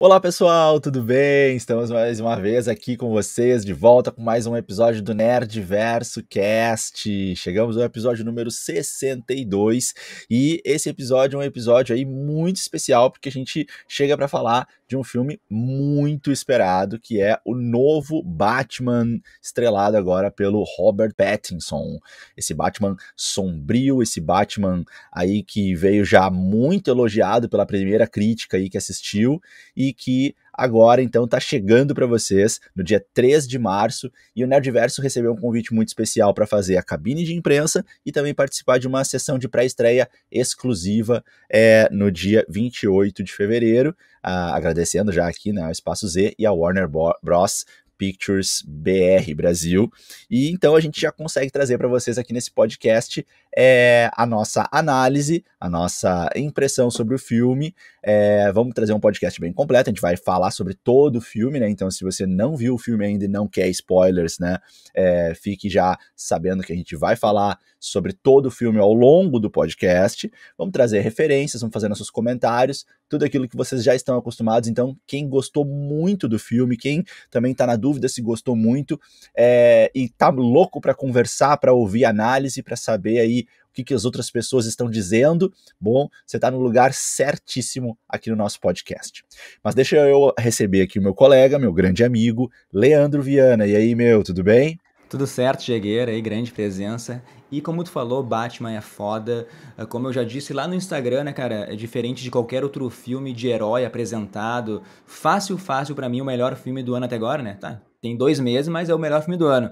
Olá pessoal, tudo bem? Estamos mais uma vez aqui com vocês, de volta com mais um episódio do Nerd Verso Cast. Chegamos ao episódio número 62 e esse episódio é um episódio aí muito especial porque a gente chega para falar de um filme muito esperado, que é o novo Batman, estrelado agora pelo Robert Pattinson. Esse Batman sombrio, esse Batman aí que veio já muito elogiado pela primeira crítica aí que assistiu e que agora então está chegando para vocês no dia 3 de março e o Nerdiverso recebeu um convite muito especial para fazer a cabine de imprensa e também participar de uma sessão de pré-estreia exclusiva é, no dia 28 de fevereiro, ah, agradecendo já aqui né, ao Espaço Z e a Warner Bros. Pictures BR Brasil. E então a gente já consegue trazer para vocês aqui nesse podcast é, a nossa análise, a nossa impressão sobre o filme. É, vamos trazer um podcast bem completo, a gente vai falar sobre todo o filme, né? Então, se você não viu o filme ainda e não quer spoilers, né? É, fique já sabendo que a gente vai falar sobre todo o filme ao longo do podcast. Vamos trazer referências, vamos fazer nossos comentários, tudo aquilo que vocês já estão acostumados. Então, quem gostou muito do filme, quem também está na dúvida se gostou muito é, e tá louco para conversar, para ouvir análise, para saber aí que, que as outras pessoas estão dizendo. Bom, você está no lugar certíssimo aqui no nosso podcast. Mas deixa eu receber aqui o meu colega, meu grande amigo, Leandro Viana. E aí, meu, tudo bem? Tudo certo, Jegueira aí, grande presença. E como tu falou, Batman é foda. Ah, como eu já disse lá no Instagram, né, cara, é diferente de qualquer outro filme de herói apresentado. Fácil, fácil para mim o melhor filme do ano até agora, né? Tá. Tem dois meses, mas é o melhor filme do ano.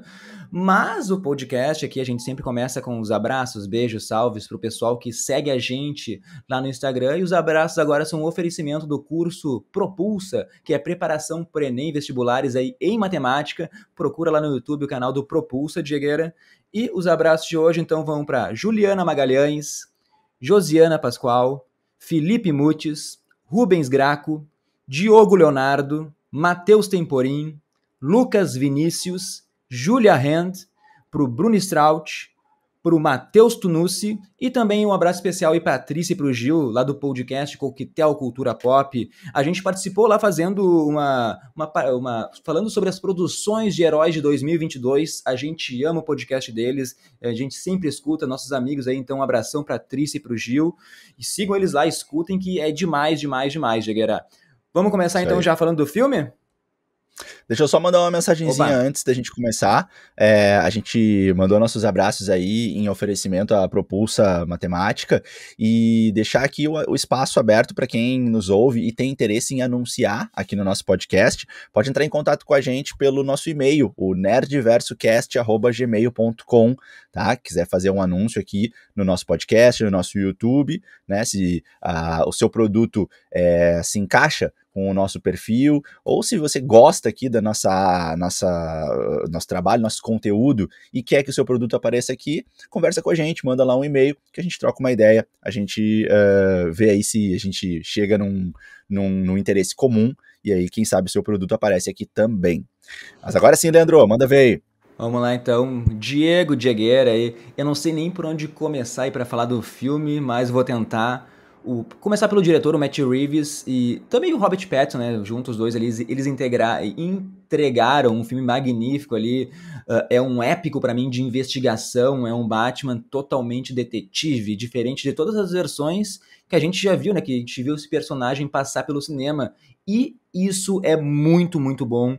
Mas o podcast aqui a gente sempre começa com os abraços, beijos, salves para o pessoal que segue a gente lá no Instagram. E os abraços agora são um oferecimento do curso Propulsa, que é preparação para Enem vestibulares aí em matemática. Procura lá no YouTube o canal do Propulsa, Diegueira. E os abraços de hoje então vão para Juliana Magalhães, Josiana Pascoal, Felipe Mutes, Rubens Graco, Diogo Leonardo, Matheus Temporim, Lucas Vinícius Julia Hand, para o Bruno Straut, para o Matheus Tunucci e também um abraço especial aí para Patrícia e para o Gil, lá do podcast Coquetel Cultura Pop. A gente participou lá fazendo uma, uma, uma, falando sobre as produções de heróis de 2022. A gente ama o podcast deles, a gente sempre escuta nossos amigos aí, então um abração para a Patrícia e para o Gil. E sigam eles lá, escutem que é demais, demais, demais, Jegueira. Vamos começar então já falando do filme? Deixa eu só mandar uma mensagenzinha antes da gente começar. É, a gente mandou nossos abraços aí em oferecimento à Propulsa Matemática e deixar aqui o, o espaço aberto para quem nos ouve e tem interesse em anunciar aqui no nosso podcast. Pode entrar em contato com a gente pelo nosso e-mail, o nerdversocast@gmail.com, tá? Quiser fazer um anúncio aqui no nosso podcast, no nosso YouTube, né? Se a, ah, o seu produto é, se encaixa com o nosso perfil, ou se você gosta aqui da nossa, nossa nosso trabalho, nosso conteúdo e quer que o seu produto apareça aqui, conversa com a gente, manda lá um e-mail que a gente troca uma ideia, a gente uh, vê aí se a gente chega num, num, num interesse comum e aí quem sabe o seu produto aparece aqui também. Mas agora sim, Leandro, manda ver aí. Vamos lá então, Diego Diegueira aí. Eu não sei nem por onde começar aí para falar do filme, mas vou tentar. O, começar pelo diretor, o Matt Reeves, e também o Robert Pattinson, né? Juntos os dois ali, eles, eles integrar, entregaram um filme magnífico ali. Uh, é um épico para mim de investigação, é um Batman totalmente detetive, diferente de todas as versões que a gente já viu, né? Que a gente viu esse personagem passar pelo cinema. E isso é muito, muito bom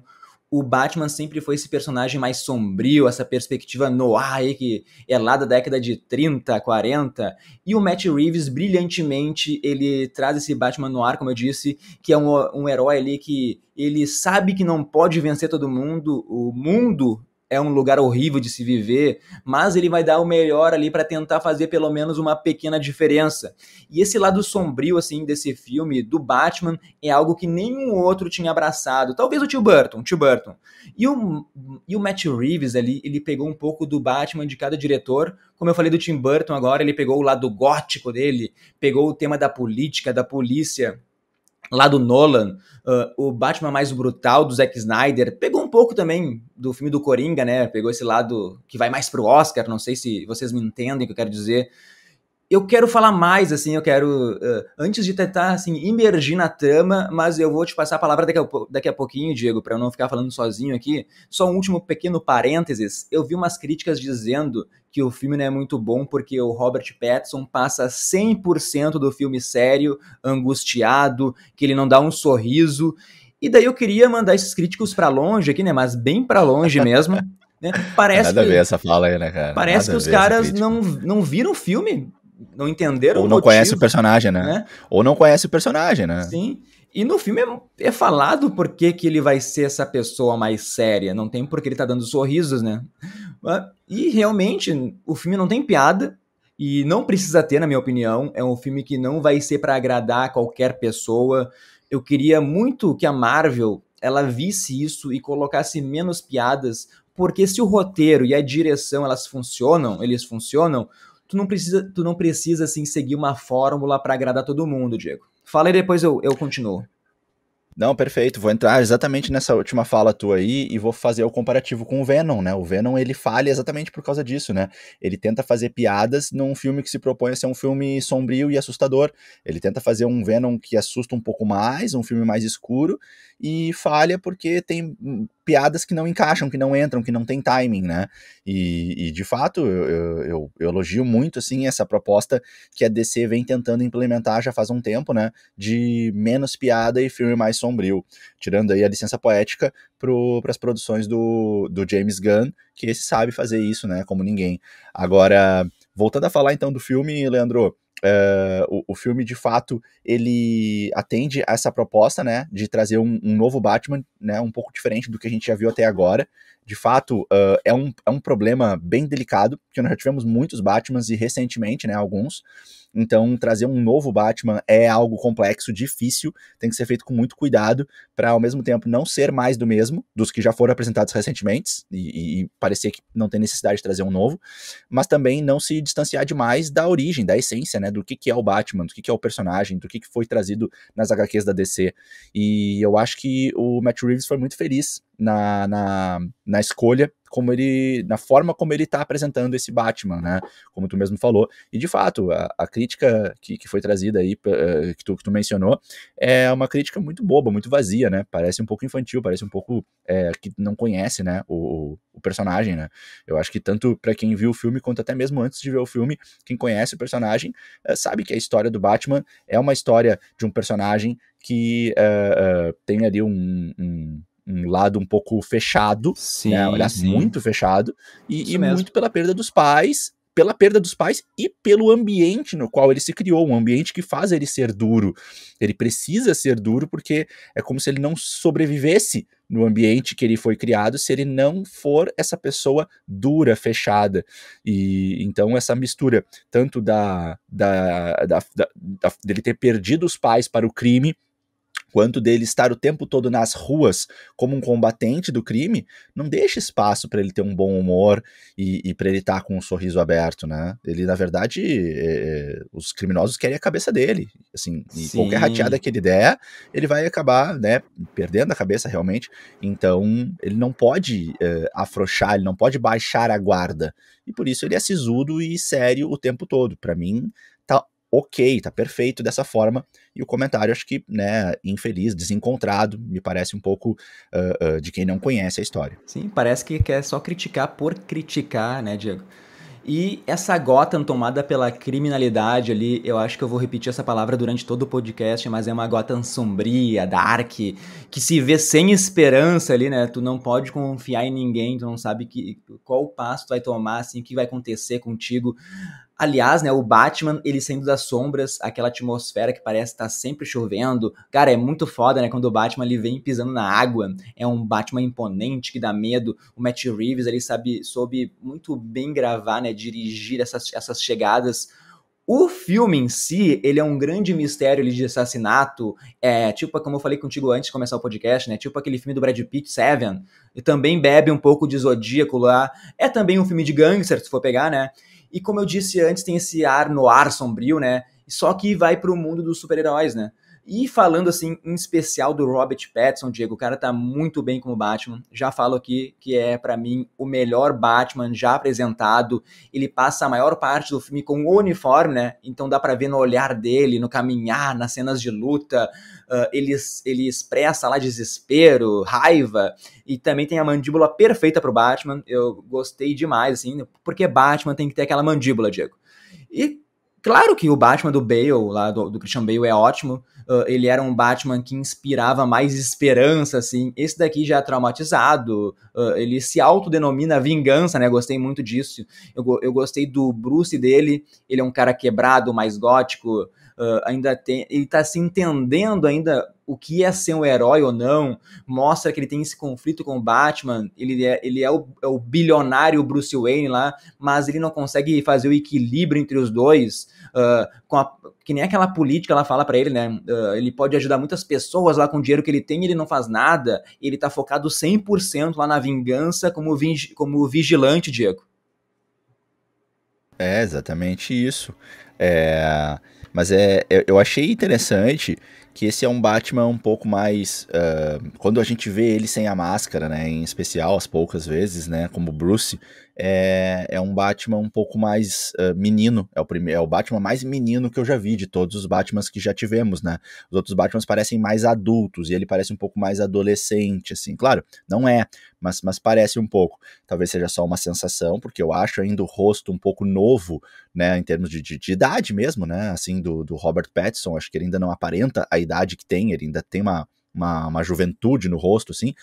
o Batman sempre foi esse personagem mais sombrio, essa perspectiva noir aí que é lá da década de 30, 40. E o Matt Reeves, brilhantemente, ele traz esse Batman noir, como eu disse, que é um, um herói ali que ele sabe que não pode vencer todo mundo, o mundo é um lugar horrível de se viver, mas ele vai dar o melhor ali para tentar fazer pelo menos uma pequena diferença. E esse lado sombrio assim desse filme do Batman é algo que nenhum outro tinha abraçado. Talvez o Tim Burton, Tim Burton. E o, e o Matt Reeves ali, ele pegou um pouco do Batman de cada diretor. Como eu falei do Tim Burton agora, ele pegou o lado gótico dele, pegou o tema da política, da polícia, lá do Nolan, uh, o Batman mais brutal do Zack Snyder, pegou um pouco também do filme do Coringa, né? Pegou esse lado que vai mais pro Oscar, não sei se vocês me entendem o que eu quero dizer, eu quero falar mais, assim, eu quero, uh, antes de tentar, assim, imergir na trama, mas eu vou te passar a palavra daqui a, daqui a pouquinho, Diego, para eu não ficar falando sozinho aqui. Só um último pequeno parênteses. Eu vi umas críticas dizendo que o filme não é muito bom porque o Robert Pattinson passa 100% do filme sério, angustiado, que ele não dá um sorriso. E daí eu queria mandar esses críticos para longe aqui, né, mas bem para longe mesmo. Né? Parece Nada que, a ver essa fala aí, né, cara? Parece Nada que os caras não, não viram o filme, não entenderam Ou não motivo, conhece o personagem, né? né? Ou não conhece o personagem, né? Sim. E no filme é, é falado por que, que ele vai ser essa pessoa mais séria. Não tem porque ele tá dando sorrisos, né? Ah, e realmente, o filme não tem piada. E não precisa ter, na minha opinião. É um filme que não vai ser para agradar qualquer pessoa. Eu queria muito que a Marvel ela visse isso e colocasse menos piadas, porque se o roteiro e a direção elas funcionam, eles funcionam, tu não precisa, tu não precisa assim, seguir uma fórmula para agradar todo mundo, Diego. Fala e depois eu, eu continuo. Não, perfeito. Vou entrar exatamente nessa última fala tua aí e vou fazer o comparativo com o Venom, né? O Venom ele falha exatamente por causa disso, né? Ele tenta fazer piadas num filme que se propõe a ser um filme sombrio e assustador. Ele tenta fazer um Venom que assusta um pouco mais, um filme mais escuro, e falha porque tem hum, piadas que não encaixam, que não entram, que não tem timing, né? E, e de fato, eu, eu, eu, elogio muito, assim, essa proposta que a DC vem tentando implementar já faz um tempo, né? De menos piada e filme mais sombrio, tirando aí a licença poética para as produções do, do James Gunn, que esse sabe fazer isso, né? Como ninguém. Agora, voltando a falar então do filme, Leandro, Uh, o, o, filme, de fato, ele atende a essa proposta, né, de trazer um, um, novo Batman, né, um pouco diferente do que a gente já viu até agora. De fato, uh, é, um, é um problema bem delicado, porque nós já tivemos muitos Batmans e recentemente, né, alguns. Então, trazer um novo Batman é algo complexo, difícil, tem que ser feito com muito cuidado para ao mesmo tempo não ser mais do mesmo dos que já foram apresentados recentemente e, e parecer que não tem necessidade de trazer um novo, mas também não se distanciar demais da origem, da essência, né, do que, que é o Batman, do que, que é o personagem, do que, que foi trazido nas HQs da DC. E eu acho que o Matt Reeves foi muito feliz na, na, na escolha como ele na forma como ele está apresentando esse Batman, né? Como tu mesmo falou. E de fato, a, a crítica que, que foi trazida aí, eh, que tu, que tu mencionou, é uma crítica muito boba, muito vazia, né? Parece um pouco infantil, parece um pouco é, que não conhece, né? O, o personagem, né? Eu acho que tanto para quem viu o filme quanto até mesmo antes de ver o filme, quem conhece o personagem é, sabe que a história do Batman é uma história de um personagem que é, tem ali um, um um lado um pouco fechado, né? sim, né? sim. muito fechado, e, e muito pela perda dos pais, pela perda dos pais e pelo ambiente no qual ele se criou, um ambiente que faz ele ser duro. Ele precisa ser duro porque é como se ele não sobrevivesse no ambiente que ele foi criado se ele não for essa pessoa dura, fechada. E então essa mistura tanto da, da, da, da dele ter perdido os pais para o crime quanto dele estar o tempo todo nas ruas como um combatente do crime, não deixa espaço para ele ter um bom humor e, e para ele estar tá com um sorriso aberto, né? Ele, na verdade, é, é os criminosos querem a cabeça dele, assim, e Sim. qualquer rateada que ele der, ele vai acabar, né, perdendo a cabeça realmente. Então, ele não pode é, afrouxar, ele não pode baixar a guarda. E por isso ele é sisudo e sério o tempo todo. Para mim, ok, tá perfeito dessa forma. E o comentário, acho que, né, infeliz, desencontrado, me parece um pouco uh, uh, de quem não conhece a história. Sim, parece que quer só criticar por criticar, né, Diego? E essa Gotham tomada pela criminalidade ali, eu acho que eu vou repetir essa palavra durante todo o podcast, mas é uma Gotham sombria, dark, que se vê sem esperança ali, né? Tu não pode confiar em ninguém, tu não sabe que, qual passo tu vai tomar, assim, o que vai acontecer contigo. Aliás, né, o Batman, ele saindo das sombras, aquela atmosfera que parece estar tá sempre chovendo. Cara, é muito foda, né, quando o Batman ele vem pisando na água. É um Batman imponente que dá medo. O Matt Reeves, ele sabe, soube muito bem gravar, né, dirigir essas, essas chegadas. O filme em si, ele é um grande mistério ali, de assassinato, é tipo, como eu falei contigo antes de começar o podcast, né? Tipo aquele filme do Brad Pitt, Seven, e também bebe um pouco de Zodíaco lá. É também um filme de gangster, se for pegar, né? E como eu disse antes, tem esse ar no ar sombrio, né? Só que vai para o mundo dos super-heróis, né? E falando assim, em especial do Robert Pattinson, Diego, o cara tá muito bem como Batman. Já falo aqui que é para mim o melhor Batman já apresentado. Ele passa a maior parte do filme com o uniforme, né? Então dá para ver no olhar dele, no caminhar, nas cenas de luta, uh, ele, ele expressa lá desespero, raiva, e também tem a mandíbula perfeita pro Batman. Eu gostei demais assim, porque Batman tem que ter aquela mandíbula, Diego. E Claro que o Batman do Bale, lá do, do Christian Bale, é ótimo. Uh, ele era um Batman que inspirava mais esperança, assim. Esse daqui já é traumatizado. Uh, ele se autodenomina vingança, né? Gostei muito disso. Eu, eu gostei do Bruce dele. Ele é um cara quebrado, mais gótico uh, ainda tem, ele está se entendendo ainda o que é ser um herói ou não, mostra que ele tem esse conflito com o Batman, ele é, ele é, o, é o bilionário Bruce Wayne lá, mas ele não consegue fazer o equilíbrio entre os dois, uh, com a, que nem aquela política ela fala para ele, né, uh, ele pode ajudar muitas pessoas lá com o dinheiro que ele tem, ele não faz nada, ele tá focado 100% lá na vingança como, ving, como vigilante, Diego. É exatamente isso. É... Mas é, eu achei interessante que esse é um Batman um pouco mais. Uh, quando a gente vê ele sem a máscara, né? Em especial, as poucas vezes, né? Como Bruce, é, é um Batman um pouco mais uh, menino. É o, primeiro, é o Batman mais menino que eu já vi de todos os Batmans que já tivemos, né? Os outros Batmans parecem mais adultos e ele parece um pouco mais adolescente, assim. Claro, não é, mas, mas parece um pouco. Talvez seja só uma sensação, porque eu acho ainda o rosto um pouco novo, né? Em termos de, de, de idade mesmo, né? Assim, do, do Robert Pattinson. Acho que ele ainda não aparenta a idade que tem, ele ainda tem uma, uma, uma juventude no rosto, assim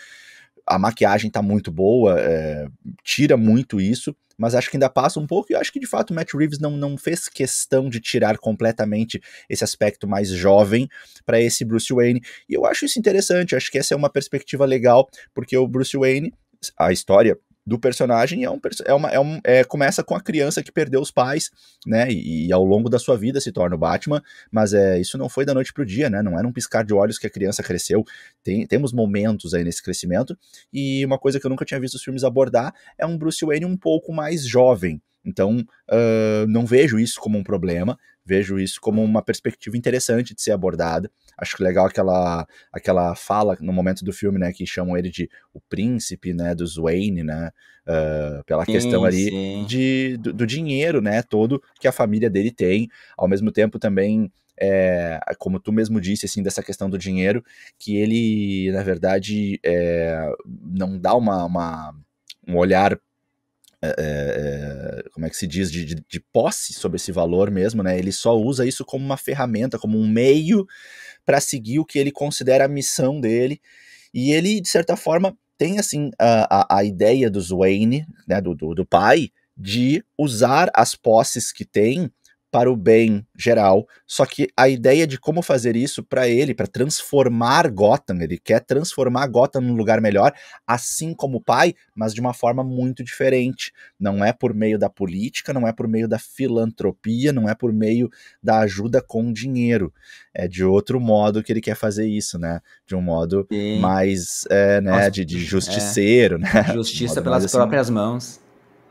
a maquiagem tá muito boa, é, tira muito isso, mas acho que ainda passa um pouco, e acho que de fato o Matt Reeves não, não fez questão de tirar completamente esse aspecto mais jovem para esse Bruce Wayne. E eu acho isso interessante, acho que essa é uma perspectiva legal, porque o Bruce Wayne, a história do personagem é um, é uma, é um é, começa com a criança que perdeu os pais, né? E, e, ao longo da sua vida se torna o Batman, mas é isso não foi da noite pro dia, né? Não era um piscar de olhos que a criança cresceu. Tem, temos momentos aí nesse crescimento e uma coisa que eu nunca tinha visto os filmes abordar é um Bruce Wayne um pouco mais jovem, então, uh, não vejo isso como um problema, vejo isso como uma perspectiva interessante de ser abordada. Acho legal aquela, aquela fala no momento do filme, né, que chamam ele de o príncipe, né, dos Wayne, né, uh, pela sim, questão ali de, do, do, dinheiro, né, todo que a família dele tem. Ao mesmo tempo também, é, como tu mesmo disse, assim, dessa questão do dinheiro, que ele, na verdade, é, não dá uma, uma um olhar é, é, é, como é que se diz, de, de, de, posse sobre esse valor mesmo, né? Ele só usa isso como uma ferramenta, como um meio para seguir o que ele considera a missão dele. E ele, de certa forma, tem assim a, a, a ideia do Wayne, né, do, do, do pai, de usar as posses que tem para o bem geral. Só que a ideia de como fazer isso para ele, para transformar Gotham, ele quer transformar Gotham num lugar melhor, assim como o pai, mas de uma forma muito diferente. Não é por meio da política, não é por meio da filantropia, não é por meio da ajuda com dinheiro. É de outro modo que ele quer fazer isso, né? De um modo Sim. mais, é, né, Nossa, de, de é. justiceiro, é. né? Justiça pelas assim, próprias mãos.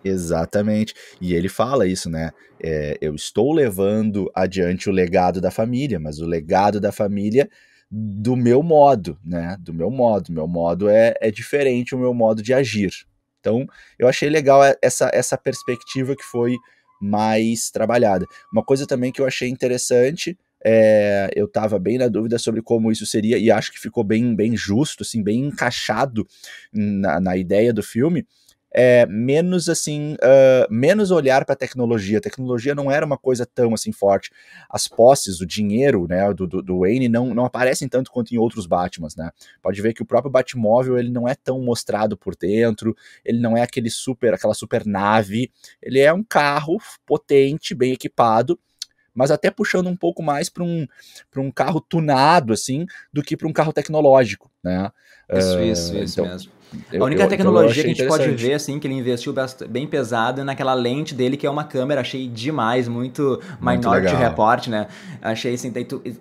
Exatamente. E ele fala isso, né? É, eu estou levando adiante o legado da família, mas o legado da família do meu modo, né? Do meu modo. Meu modo é, é diferente o meu modo de agir. Então, eu achei legal essa, essa perspectiva que foi mais trabalhada. Uma coisa também que eu achei interessante, é, eu estava bem na dúvida sobre como isso seria, e acho que ficou bem, bem justo, assim, bem encaixado na, na ideia do filme, é, menos assim, uh, menos olhar para a tecnologia. A tecnologia não era uma coisa tão assim forte. As posses, o dinheiro, né, do, do, do, Wayne não, não aparecem tanto quanto em outros Batmans, né? Pode ver que o próprio Batmóvel ele não é tão mostrado por dentro, ele não é aquele super, aquela super nave. Ele é um carro potente, bem equipado mas até puxando um pouco mais para um, para um carro tunado, assim, do que para um carro tecnológico, né? Isso, uh, isso, isso então, mesmo. Eu, a única eu, tecnologia que a gente pode ver, assim, que ele investiu bem pesado é naquela lente dele, que é uma câmera, achei demais, muito, muito Minority legal. Report, né? Achei assim,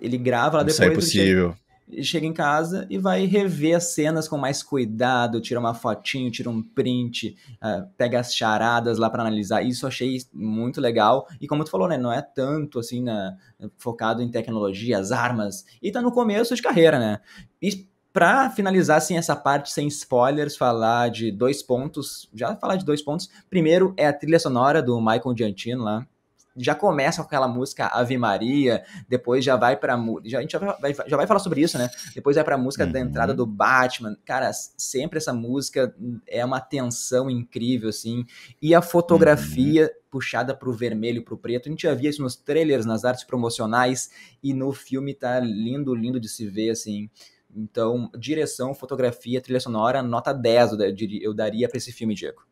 ele grava lá depois. Isso é impossível. Ele chega em casa e vai rever as cenas com mais cuidado, tira uma fotinho, tira um print, uh, pega as charadas lá para analisar. Isso eu achei muito legal. E como tu falou, né, não é tanto assim na, focado em tecnologia, as armas. E tá no começo de carreira, né? E para finalizar assim essa parte sem spoilers, falar de dois pontos, já falar de dois pontos. Primeiro é a trilha sonora do Michael Giantino lá já começa com aquela música Ave Maria, depois já vai pra. Já, a gente já vai, já vai falar sobre isso, né? Depois vai pra música uhum. da entrada uhum. do Batman. Cara, sempre essa música é uma tensão incrível, assim. E a fotografia. Uhum. Puxada pro vermelho, pro preto. A gente já via isso nos trailers, nas artes promocionais, e no filme tá lindo, lindo de se ver, assim. Então, direção, fotografia, trilha sonora, nota 10 eu daria para esse filme, Diego.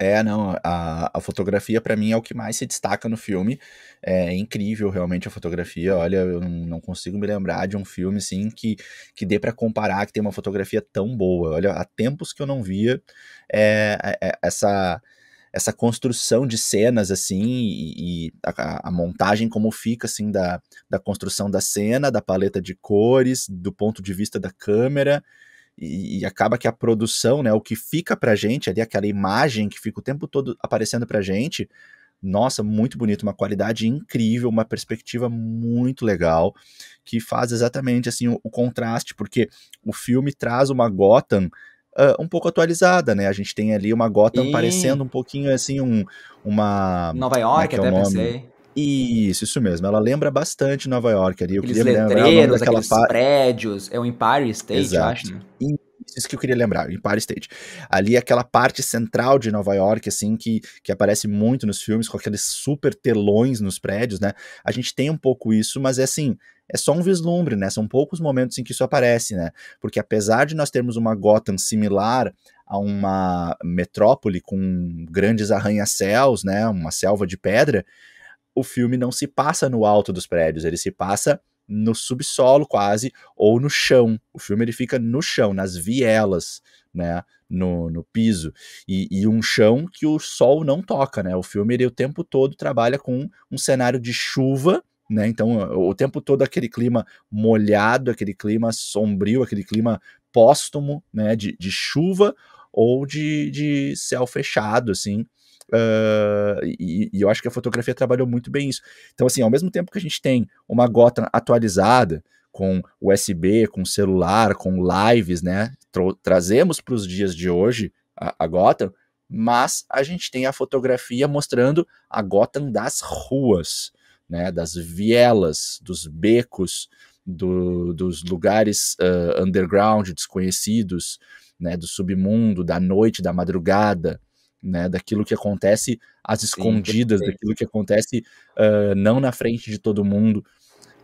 É, não, a, a fotografia para mim é o que mais se destaca no filme. É incrível realmente a fotografia. Olha, eu não, consigo me lembrar de um filme assim que, que dê para comparar, que tem uma fotografia tão boa. Olha, há tempos que eu não via é, é, é essa essa construção de cenas assim e, e a, a, montagem como fica assim da, da construção da cena, da paleta de cores, do ponto de vista da câmera e, e, acaba que a produção, né, o que fica pra gente ali, aquela imagem que fica o tempo todo aparecendo pra gente, nossa, muito bonito, uma qualidade incrível, uma perspectiva muito legal, que faz exatamente assim o, o contraste, porque o filme traz uma Gotham uh, um pouco atualizada, né? A gente tem ali uma Gotham e... parecendo um pouquinho assim um uma Nova é York, é até pensei. Isso, isso mesmo. Ela lembra bastante Nova York ali. Eu aqueles queria letreiros, aqueles prédios. É o Empire State, Exato. eu acho, né? Isso que eu queria lembrar, Empire State. Ali aquela parte central de Nova York, assim, que, que aparece muito nos filmes, com aqueles super telões nos prédios, né? A gente tem um pouco isso, mas é assim, é só um vislumbre, né? São poucos momentos em que isso aparece, né? Porque apesar de nós termos uma Gotham similar a uma metrópole com grandes arranha-céus, né? Uma selva de pedra, o filme não se passa no alto dos prédios, ele se passa no subsolo quase, ou no chão. O filme ele fica no chão, nas vielas, né? No, no piso. E, e, um chão que o sol não toca, né? O filme ele o tempo todo trabalha com um cenário de chuva, né? Então, o tempo todo aquele clima molhado, aquele clima sombrio, aquele clima póstumo, né? De, de chuva ou de, de céu fechado, assim. Uh, e, e, eu acho que a fotografia trabalhou muito bem isso. Então, assim, ao mesmo tempo que a gente tem uma Gotham atualizada, com USB, com celular, com lives, né? trazemos para os dias de hoje a, a Gotham, mas a gente tem a fotografia mostrando a Gotham das ruas, né? Das vielas, dos becos, do, dos lugares uh, underground desconhecidos, né? Do submundo, da noite, da madrugada né, daquilo que acontece às escondidas, daquilo que acontece uh, não na frente de todo mundo.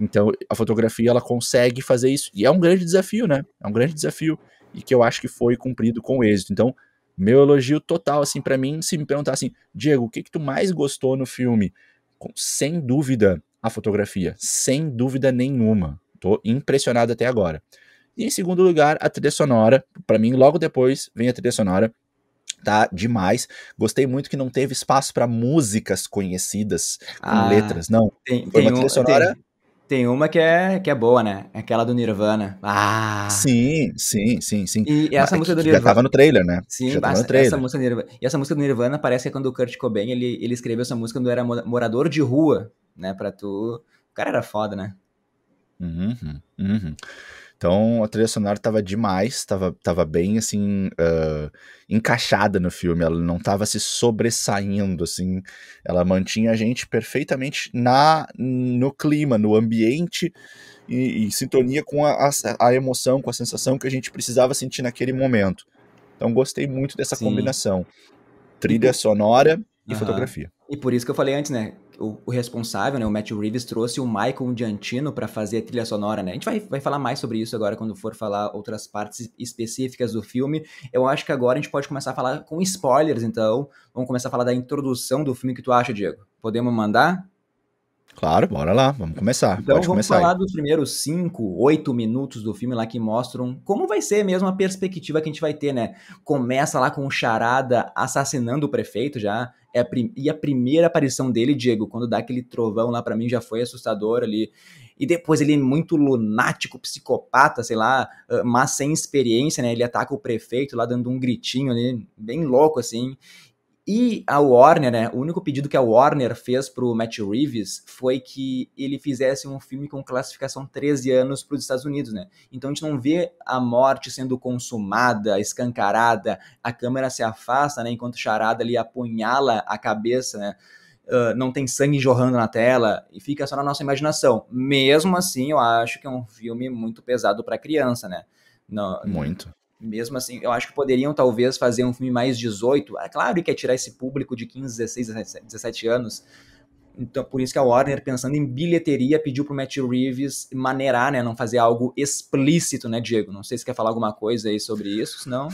Então, a fotografia ela consegue fazer isso e é um grande desafio, né? É um grande desafio e que eu acho que foi cumprido com êxito. Então, meu elogio total assim para mim, se me perguntar assim, Diego, o que que tu mais gostou no filme? Sem dúvida, a fotografia, sem dúvida nenhuma. Tô impressionado até agora. E em segundo lugar, a trilha sonora. Para mim, logo depois vem a trilha sonora tá demais. Gostei muito que não teve espaço para músicas conhecidas com ah, letras, não. Tem, Foi tem uma trilha sonora. Tem, tem, uma que é, que é boa, né? Aquela do Nirvana. Ah! Sim, sim, sim, sim. E, essa Mas, é música do Nirvana. Já tava no trailer, né? Sim, já tava no trailer. Essa música Nirvana, e essa música do Nirvana parece que é quando o Kurt Cobain ele, ele escreveu essa música quando era morador de rua, né? Pra tu. O cara era foda, né? Uhum, uhum. Então a trilha sonora tava demais, tava, tava bem assim, uh, encaixada no filme, ela não tava se sobressaindo, assim, ela mantinha a gente perfeitamente na no clima, no ambiente e, e sintonia com a, a, a, emoção, com a sensação que a gente precisava sentir naquele momento. Então gostei muito dessa Sim. combinação. Trilha sonora e uhum. fotografia. E por isso que eu falei antes, né? o, o, responsável, né, o Matthew Reeves, trouxe o Michael Diantino para fazer a trilha sonora, né? A gente vai, vai falar mais sobre isso agora quando for falar outras partes específicas do filme. Eu acho que agora a gente pode começar a falar com spoilers, então. Vamos começar a falar da introdução do filme que tu acha, Diego. Podemos mandar? Claro, bora lá, vamos começar. Então Pode vamos começar falar aí. dos primeiros 5, 8 minutos do filme lá que mostram como vai ser mesmo a perspectiva que a gente vai ter, né? Começa lá com o Charada assassinando o prefeito já. É a e a primeira aparição dele, Diego, quando dá aquele trovão lá para mim já foi assustador ali. E depois ele é muito lunático, psicopata, sei lá, ah, mas sem experiência, né? Ele ataca o prefeito lá dando um gritinho ali, bem louco assim. E a Warner, né, o único pedido que a Warner fez pro Matt Reeves foi que ele fizesse um filme com classificação 13 anos para os Estados Unidos, né? Então a gente não vê a morte sendo consumada, escancarada, a câmera se afasta, né, enquanto Charada ali apunhala a cabeça, né? Uh, não tem sangue jorrando na tela e fica só na nossa imaginação. Mesmo assim, eu acho que é um filme muito pesado para criança, né? Não, muito mesmo assim, eu acho que poderiam talvez fazer um filme mais 18. É claro que é tirar esse público de 15, 16, 17 anos. Então, por isso que a Warner, pensando em bilheteria, pediu pro Matt Reeves maneirar, né? Não fazer algo explícito, né, Diego? Não sei se quer falar alguma coisa aí sobre isso, senão.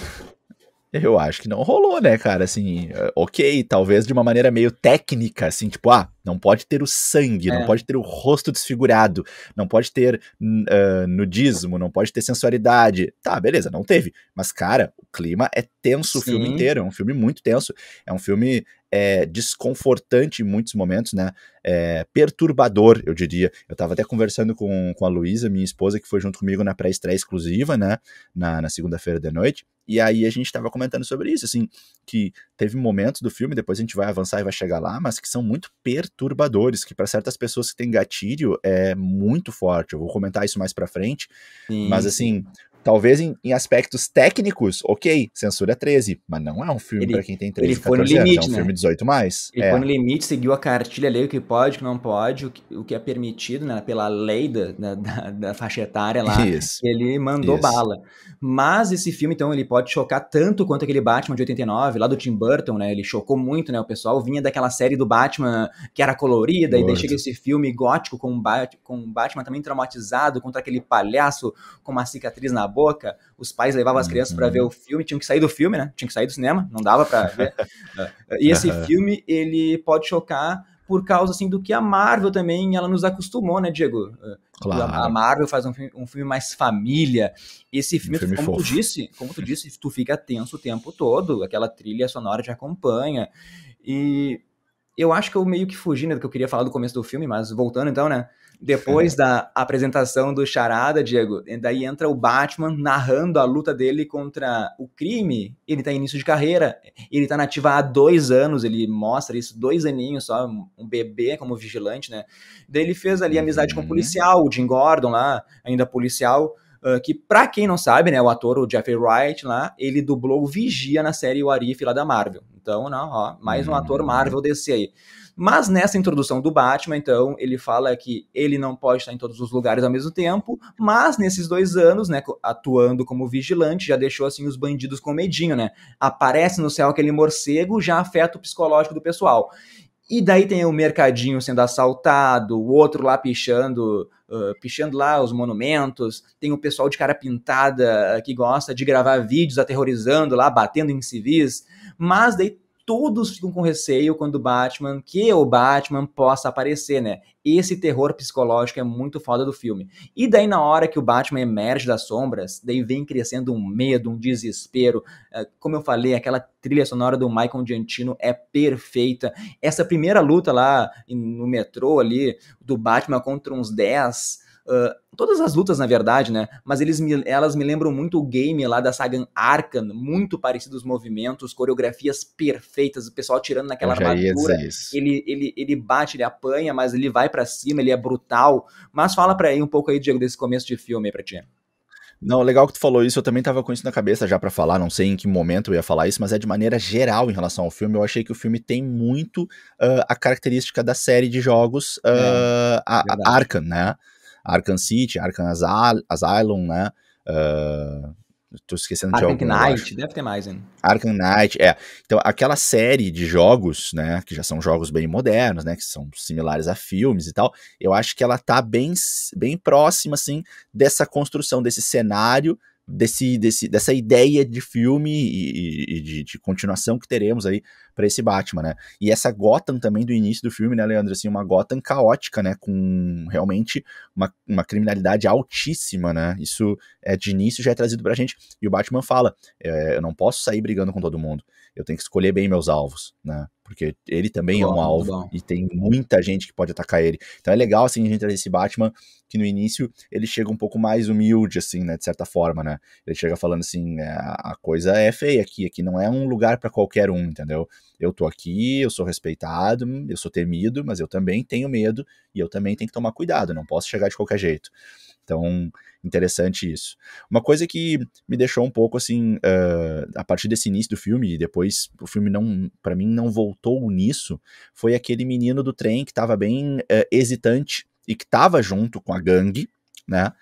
Eu acho que não rolou, né, cara? Assim, é, ok, talvez de uma maneira meio técnica, assim, tipo, ah, não pode ter o sangue, é. não pode ter o rosto desfigurado, não pode ter uh, nudismo, não pode ter sensualidade. Tá, beleza, não teve. Mas, cara, o clima é tenso Sim. o filme inteiro, é um filme muito tenso. É um filme é, desconfortante em muitos momentos, né? É, perturbador, eu diria. Eu estava até conversando com, com a Luísa, minha esposa, que foi junto comigo na pré-estreia exclusiva, né? Na, na segunda-feira de noite. E aí a gente estava comentando sobre isso, assim, que teve momentos do filme, depois a gente vai avançar e vai chegar lá, mas que são muito perturbadores, que para certas pessoas que têm gatilho é muito forte. Eu vou comentar isso mais para frente, Sim. mas assim, Talvez em, em, aspectos técnicos, ok, censura 13, mas não é um filme para quem tem 13, ele 14 foi no limite, anos, é um né? filme 18 mais. Ele é. foi no limite, seguiu a cartilha, leu o que pode, o que não pode, o que, o que é permitido, né, pela lei da, da, da faixa etária lá, Isso. ele mandou Isso. bala. Mas esse filme, então, ele pode chocar tanto quanto aquele Batman de 89, lá do Tim Burton, né, ele chocou muito, né, o pessoal vinha daquela série do Batman que era colorida, Gordo. e daí chega esse filme gótico com o Batman, Batman também traumatizado, contra aquele palhaço com uma cicatriz na boca, os pais levavam as uhum. crianças para ver o filme, tinham que sair do filme, né? Tinham que sair do cinema, não dava para ver. e esse filme, ele pode chocar por causa assim do que a Marvel também ela nos acostumou, né, Diego? Eh, claro. A Marvel faz um filme, um filme mais família. Esse filme, um filme como tu disse, como tu disse, tu fica tenso o tempo todo, aquela trilha sonora te acompanha. E eu acho que eu meio que fugi né, do que eu queria falar do começo do filme, mas voltando então, né? Depois da apresentação do Charada, Diego, daí entra o Batman narrando a luta dele contra o crime. Ele tá em início de carreira, ele tá nativa há dois anos, ele mostra isso, dois aninhos só, um bebê como vigilante, né? Daí ele fez ali amizade com o uhum. policial, o Jim Gordon lá, ainda policial. Uh, que para quem não sabe, né, o ator, o Jeffrey Wright lá, ele dublou o Vigia na série O Arif lá da Marvel. Então, não, ó, mais um ator uhum. Marvel desse aí. Mas nessa introdução do Batman, então, ele fala que ele não pode estar em todos os lugares ao mesmo tempo, mas nesses dois anos, né, atuando como vigilante, já deixou assim os bandidos com medinho, né? Aparece no céu aquele morcego, já afeta o psicológico do pessoal. E daí tem o mercadinho sendo assaltado, o outro lá pichando, uh, pichando lá os monumentos, tem o pessoal de cara pintada que gosta de gravar vídeos aterrorizando lá, batendo em civis, mas daí todos ficam com receio quando o Batman, que o Batman possa aparecer, né? Esse terror psicológico é muito foda do filme. E daí, na hora que o Batman emerge das sombras, daí vem crescendo um medo, um desespero. É, como eu falei, aquela trilha sonora do Michael Giantino é perfeita. Essa primeira luta lá no metrô ali, do Batman contra uns 10 ah, todas as lutas, na verdade, né? Mas eles me, elas me lembram muito o game lá da saga Arkan, muito parecidos movimentos, coreografias perfeitas, o pessoal tirando naquela armadura. Ele, ele, ele bate, ele apanha, mas ele vai para cima, ele é brutal. Mas fala para aí um pouco aí, Diego, desse começo de filme aí pra ti. Não, legal que tu falou isso, eu também tava com isso na cabeça já para falar, não sei em que momento eu ia falar isso, mas é de maneira geral em relação ao filme, eu achei que o filme tem muito uh, a característica da série de jogos uh, é, a, a Arkham, né? Arkham City, Arkham Asylum, né? Uh, tô esquecendo Arkham de algum. Arkham Knight, deve ter mais hein? Arkham Knight, é. Então, aquela série de jogos, né, que já são jogos bem modernos, né, que são similares a filmes e tal, eu acho que ela tá bem, bem próxima, assim, dessa construção, desse cenário desse, desse, dessa ideia de filme e, e de, de, continuação que teremos aí para esse Batman, né? E essa Gotham também do início do filme, né, Leandro? Assim, uma Gotham caótica, né? Com realmente uma, uma criminalidade altíssima, né? Isso é, de início já é trazido pra gente. E o Batman fala: é, eu não posso sair brigando com todo mundo eu tenho que escolher bem meus alvos, né? Porque ele também bom, é um alvo e tem muita gente que pode atacar ele. Então é legal, assim, a gente trazer esse Batman que no início ele chega um pouco mais humilde, assim, né? De certa forma, né? Ele chega falando assim: é, a coisa é feia aqui, aqui não é um lugar para qualquer um, entendeu? Eu tô aqui, eu sou respeitado, eu sou temido, mas eu também tenho medo e eu também tenho que tomar cuidado, não posso chegar de qualquer jeito. Então, interessante isso. Uma coisa que me deixou um pouco assim, uh, a partir desse início do filme, e depois o filme não, para mim, não voltou nisso, foi aquele menino do trem que estava bem uh, hesitante e que estava junto com a gangue, né?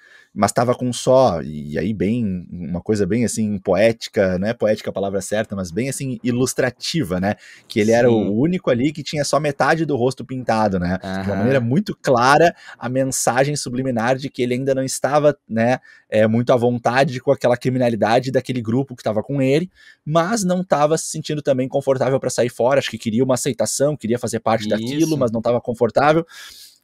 mas estava com só, e aí bem, uma coisa bem assim, poética, não é poética a palavra certa, mas bem assim, ilustrativa, né? Que ele Sim. era o único ali que tinha só metade do rosto pintado, né? Uhum. De uma maneira muito clara, a mensagem subliminar de que ele ainda não estava, né, é, muito à vontade com aquela criminalidade daquele grupo que estava com ele, mas não estava se sentindo também confortável para sair fora, acho que queria uma aceitação, queria fazer parte Isso. daquilo, mas não estava confortável.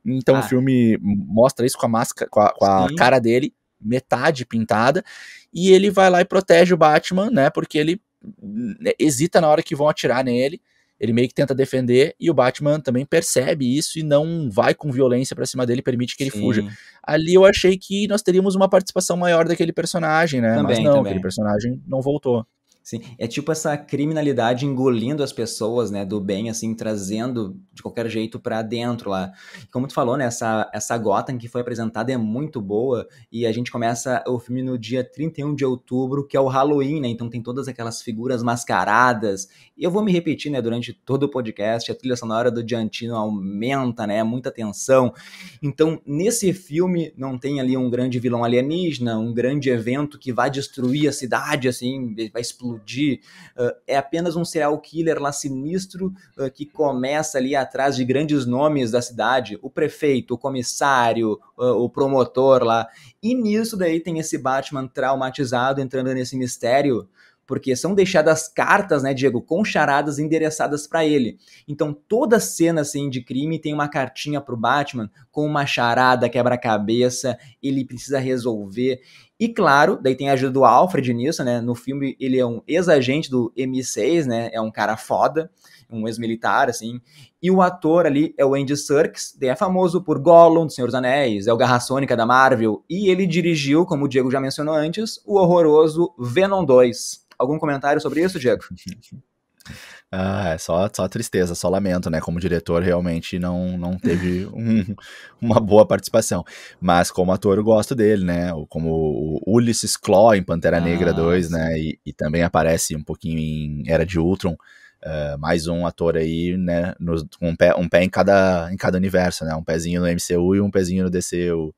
Então ah. o filme mostra isso com a máscara, com a, com a cara dele, metade pintada, e ele vai lá e protege o Batman, né? Porque ele né, hesita na hora que vão atirar nele. Ele meio que tenta defender e o Batman também percebe isso e não vai com violência para cima dele, permite que ele Sim. fuja. Ali eu achei que nós teríamos uma participação maior daquele personagem, né? Também, Mas não, também. aquele personagem não voltou. Sim, é tipo essa criminalidade engolindo as pessoas, né, do bem, assim, trazendo de qualquer jeito para dentro lá. Como tu falou, né, essa, essa Gotham que foi apresentada é muito boa e a gente começa o filme no dia 31 de outubro, que é o Halloween, né, então tem todas aquelas figuras mascaradas. E eu vou me repetir, né, durante todo o podcast, a trilha sonora do diantino aumenta, né, muita tensão. Então, nesse filme não tem ali um grande vilão alienígena, um grande evento que vai destruir a cidade, assim, vai explodir de uh, é apenas um serial killer lá sinistro uh, que começa ali atrás de grandes nomes da cidade, o prefeito, o comissário, uh, o promotor lá. E nisso daí tem esse Batman traumatizado entrando nesse mistério porque são deixadas cartas, né, Diego, com charadas endereçadas para ele. Então toda cena assim de crime tem uma cartinha pro Batman com uma charada quebra-cabeça, ele precisa resolver. E claro, daí tem a ajuda do Alfred nisso, né? No filme ele é um ex-agente do MI6, né? É um cara foda, um ex-militar, assim. E o ator ali é o Andy Serkis, é famoso por Gollum, do Senhor dos Anéis, é o Garra Sônica da Marvel. E ele dirigiu, como o Diego já mencionou antes, o horroroso Venom 2. Algum comentário sobre isso, Diego? Ah, é só, só tristeza, só lamento, né? Como diretor, realmente não, não teve um, uma boa participação. Mas como ator, eu gosto dele, né? Como o Ulysses Claw em Pantera ah, Negra 2, né? E, e, também aparece um pouquinho em Era de Ultron. Uh, mais um ator aí, né? com um, pé, um pé em cada, em cada universo, né? Um pezinho no MCU e um pezinho no DCU.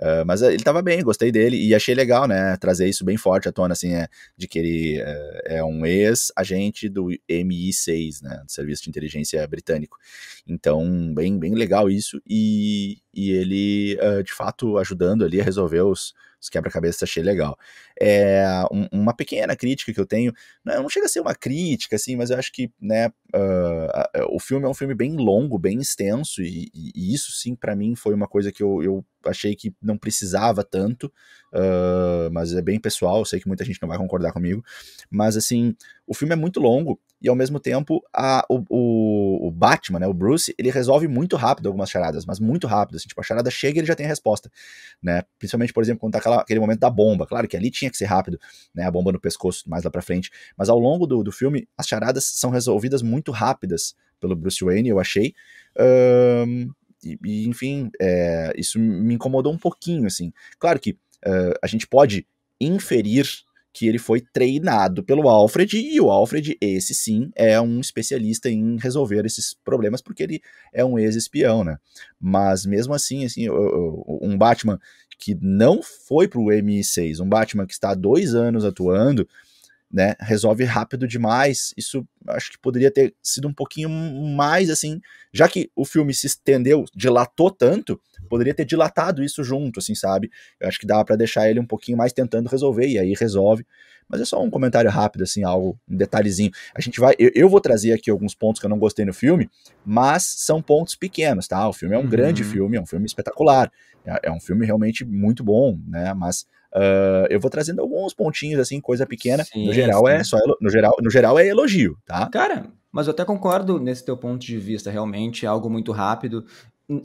Uh, mas eh, ele estava bem, gostei dele e achei legal, né? Trazer isso bem forte à tona, assim, é, de que ele uh, é um ex-agente do MI6, né? Do Serviço de Inteligência Britânico. Então, bem, bem legal isso. E, e ele, uh, de fato, ajudando ali a resolver os, os quebra-cabeças, achei legal. É, um, uma pequena crítica que eu tenho, não, não, chega a ser uma crítica, assim, mas eu acho que, né, uh, o filme é um filme bem longo, bem extenso, e, e isso, sim, para mim foi uma coisa que eu, eu achei que não precisava tanto, uh, mas é bem pessoal, sei que muita gente não vai concordar comigo, mas, assim, o filme é muito longo e ao mesmo tempo a, o, o, Batman, né, o Bruce, ele resolve muito rápido algumas charadas, mas muito rápido, assim, tipo, a charada chega e ele já tem a resposta, né, principalmente, por exemplo, quando tá aquela, aquele momento da bomba, claro que ali tinha que ser rápido, né, a bomba no pescoço mais lá pra frente, mas ao longo do, do filme as charadas são resolvidas muito rápidas pelo Bruce Wayne, eu achei, um, e, e, enfim, é, isso me incomodou um pouquinho, assim, claro que uh, a gente pode inferir que ele foi treinado pelo Alfred, e o Alfred, esse sim, é um especialista em resolver esses problemas, porque ele é um ex-espião, né? Mas mesmo assim, assim, um Batman que não foi pro MI6, um Batman que está há dois anos atuando, né, resolve rápido demais. Isso acho que poderia ter sido um pouquinho mais assim, já que o filme se estendeu, dilatou tanto, poderia ter dilatado isso junto, assim, sabe? Eu acho que dava para deixar ele um pouquinho mais tentando resolver, e aí resolve. Mas é só um comentário rápido, assim, algo, um detalhezinho. A gente vai. Eu, eu vou trazer aqui alguns pontos que eu não gostei no filme, mas são pontos pequenos, tá? O filme é um uhum. grande filme, é um filme espetacular. É, é um filme realmente muito bom, né? Mas Uh, eu vou trazendo alguns pontinhos, assim, coisa pequena. Sim, no geral sim. é só no geral, no geral é elogio, tá? Cara, mas eu até concordo nesse teu ponto de vista, realmente é algo muito rápido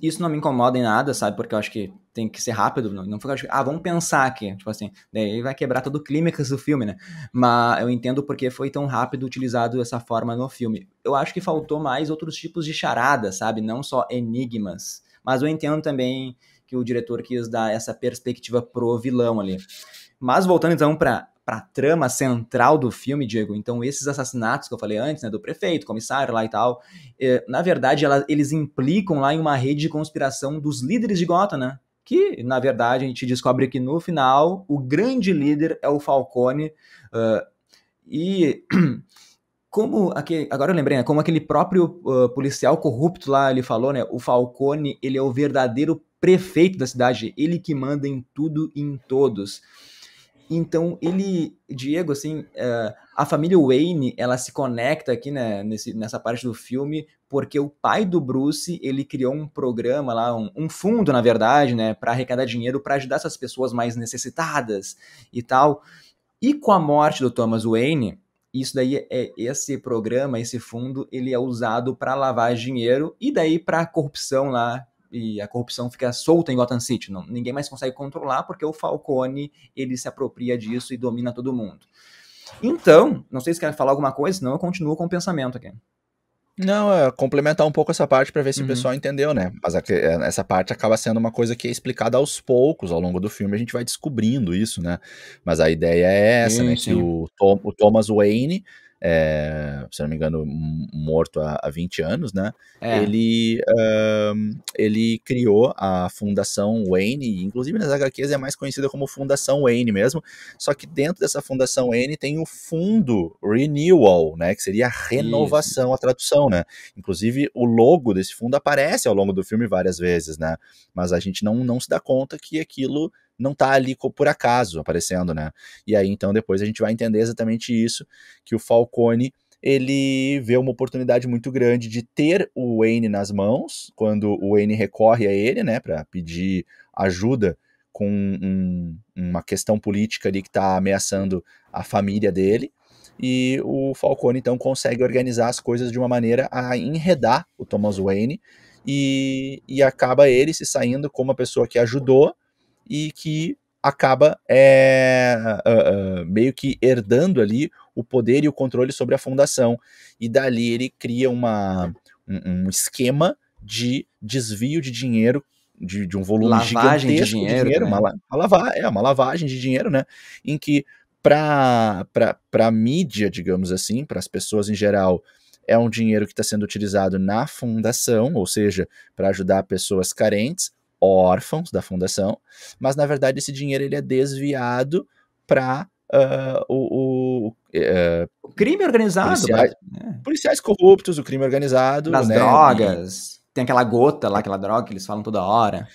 isso não me incomoda em nada, sabe? Porque eu acho que tem que ser rápido, não, não fica, ah, vamos pensar aqui, tipo assim, daí vai quebrar todo o clímax do filme, né? Mas eu entendo porque foi tão rápido utilizado essa forma no filme. Eu acho que faltou mais outros tipos de charada, sabe? Não só enigmas. Mas eu entendo também que o diretor quis dar essa perspectiva pro vilão ali. Mas voltando então para para a trama central do filme, Diego. Então, esses assassinatos que eu falei antes, né, do prefeito, comissário lá e tal, eh, na verdade, ela, eles implicam lá em uma rede de conspiração dos líderes de Gotham, né? Que, na verdade, a gente descobre que no final o grande líder é o Falcone. Uh, e. como aquele, agora eu lembrei, né, como aquele próprio uh, policial corrupto lá ele falou, né, o Falcone, ele é o verdadeiro prefeito da cidade, ele que manda em tudo e em todos. Então, ele, Diego, assim, uh, a família Wayne, ela se conecta aqui, né, nesse, nessa parte do filme, porque o pai do Bruce, ele criou um programa lá, um, um fundo, na verdade, né, para arrecadar dinheiro para ajudar essas pessoas mais necessitadas e tal. E com a morte do Thomas Wayne, isso daí é, é esse programa, esse fundo, ele é usado para lavar dinheiro e daí para corrupção lá e a corrupção fica solta em Gotham City. Não, ninguém mais consegue controlar porque o Falcone ele se apropria disso e domina todo mundo. Então, não sei se quer falar alguma coisa, senão eu continuo com o pensamento aqui. Não, é complementar um pouco essa parte para ver se uhum. o pessoal entendeu, né? Mas é é, essa parte acaba sendo uma coisa que é explicada aos poucos, ao longo do filme a gente vai descobrindo isso, né? Mas a ideia é essa, sim, né? Sim. Que o, Tom, o Thomas Wayne é, se não me engano, morto há, há 20 anos, né? É. Ele, um, ele criou a Fundação Wayne, inclusive nas HQs é mais conhecida como Fundação Wayne mesmo, só que dentro dessa Fundação Wayne tem o fundo Renewal, né? Que seria a renovação, Isso. a tradução, né? Inclusive, o logo desse fundo aparece ao longo do filme várias vezes, né? Mas a gente não, não se dá conta que aquilo não está ali por acaso aparecendo, né? E aí então depois a gente vai entender exatamente isso, que o Falcone ele vê uma oportunidade muito grande de ter o Wayne nas mãos, quando o Wayne recorre a ele, né, para pedir ajuda com um, uma questão política ali que está ameaçando a família dele. E o Falcone então consegue organizar as coisas de uma maneira a enredar o Thomas Wayne e, e acaba ele se saindo como a pessoa que ajudou, e que acaba é, uh, uh, meio que herdando ali o poder e o controle sobre a fundação. E dali ele cria uma, um, um esquema de desvio de dinheiro de, de, um volume lavagem gigantesco de dinheiro, de dinheiro né? uma, uma, lava, é, uma lavagem de dinheiro, né? Em que para a mídia, digamos assim, para as pessoas em geral, é um dinheiro que está sendo utilizado na fundação, ou seja, para ajudar pessoas carentes, órfãos da fundação, mas na verdade esse dinheiro ele é desviado para uh, ah, o, o, uh, o, crime organizado, policiais, né? policiais, corruptos, o crime organizado, nas né? drogas, e... tem aquela gota lá, aquela droga que eles falam toda hora.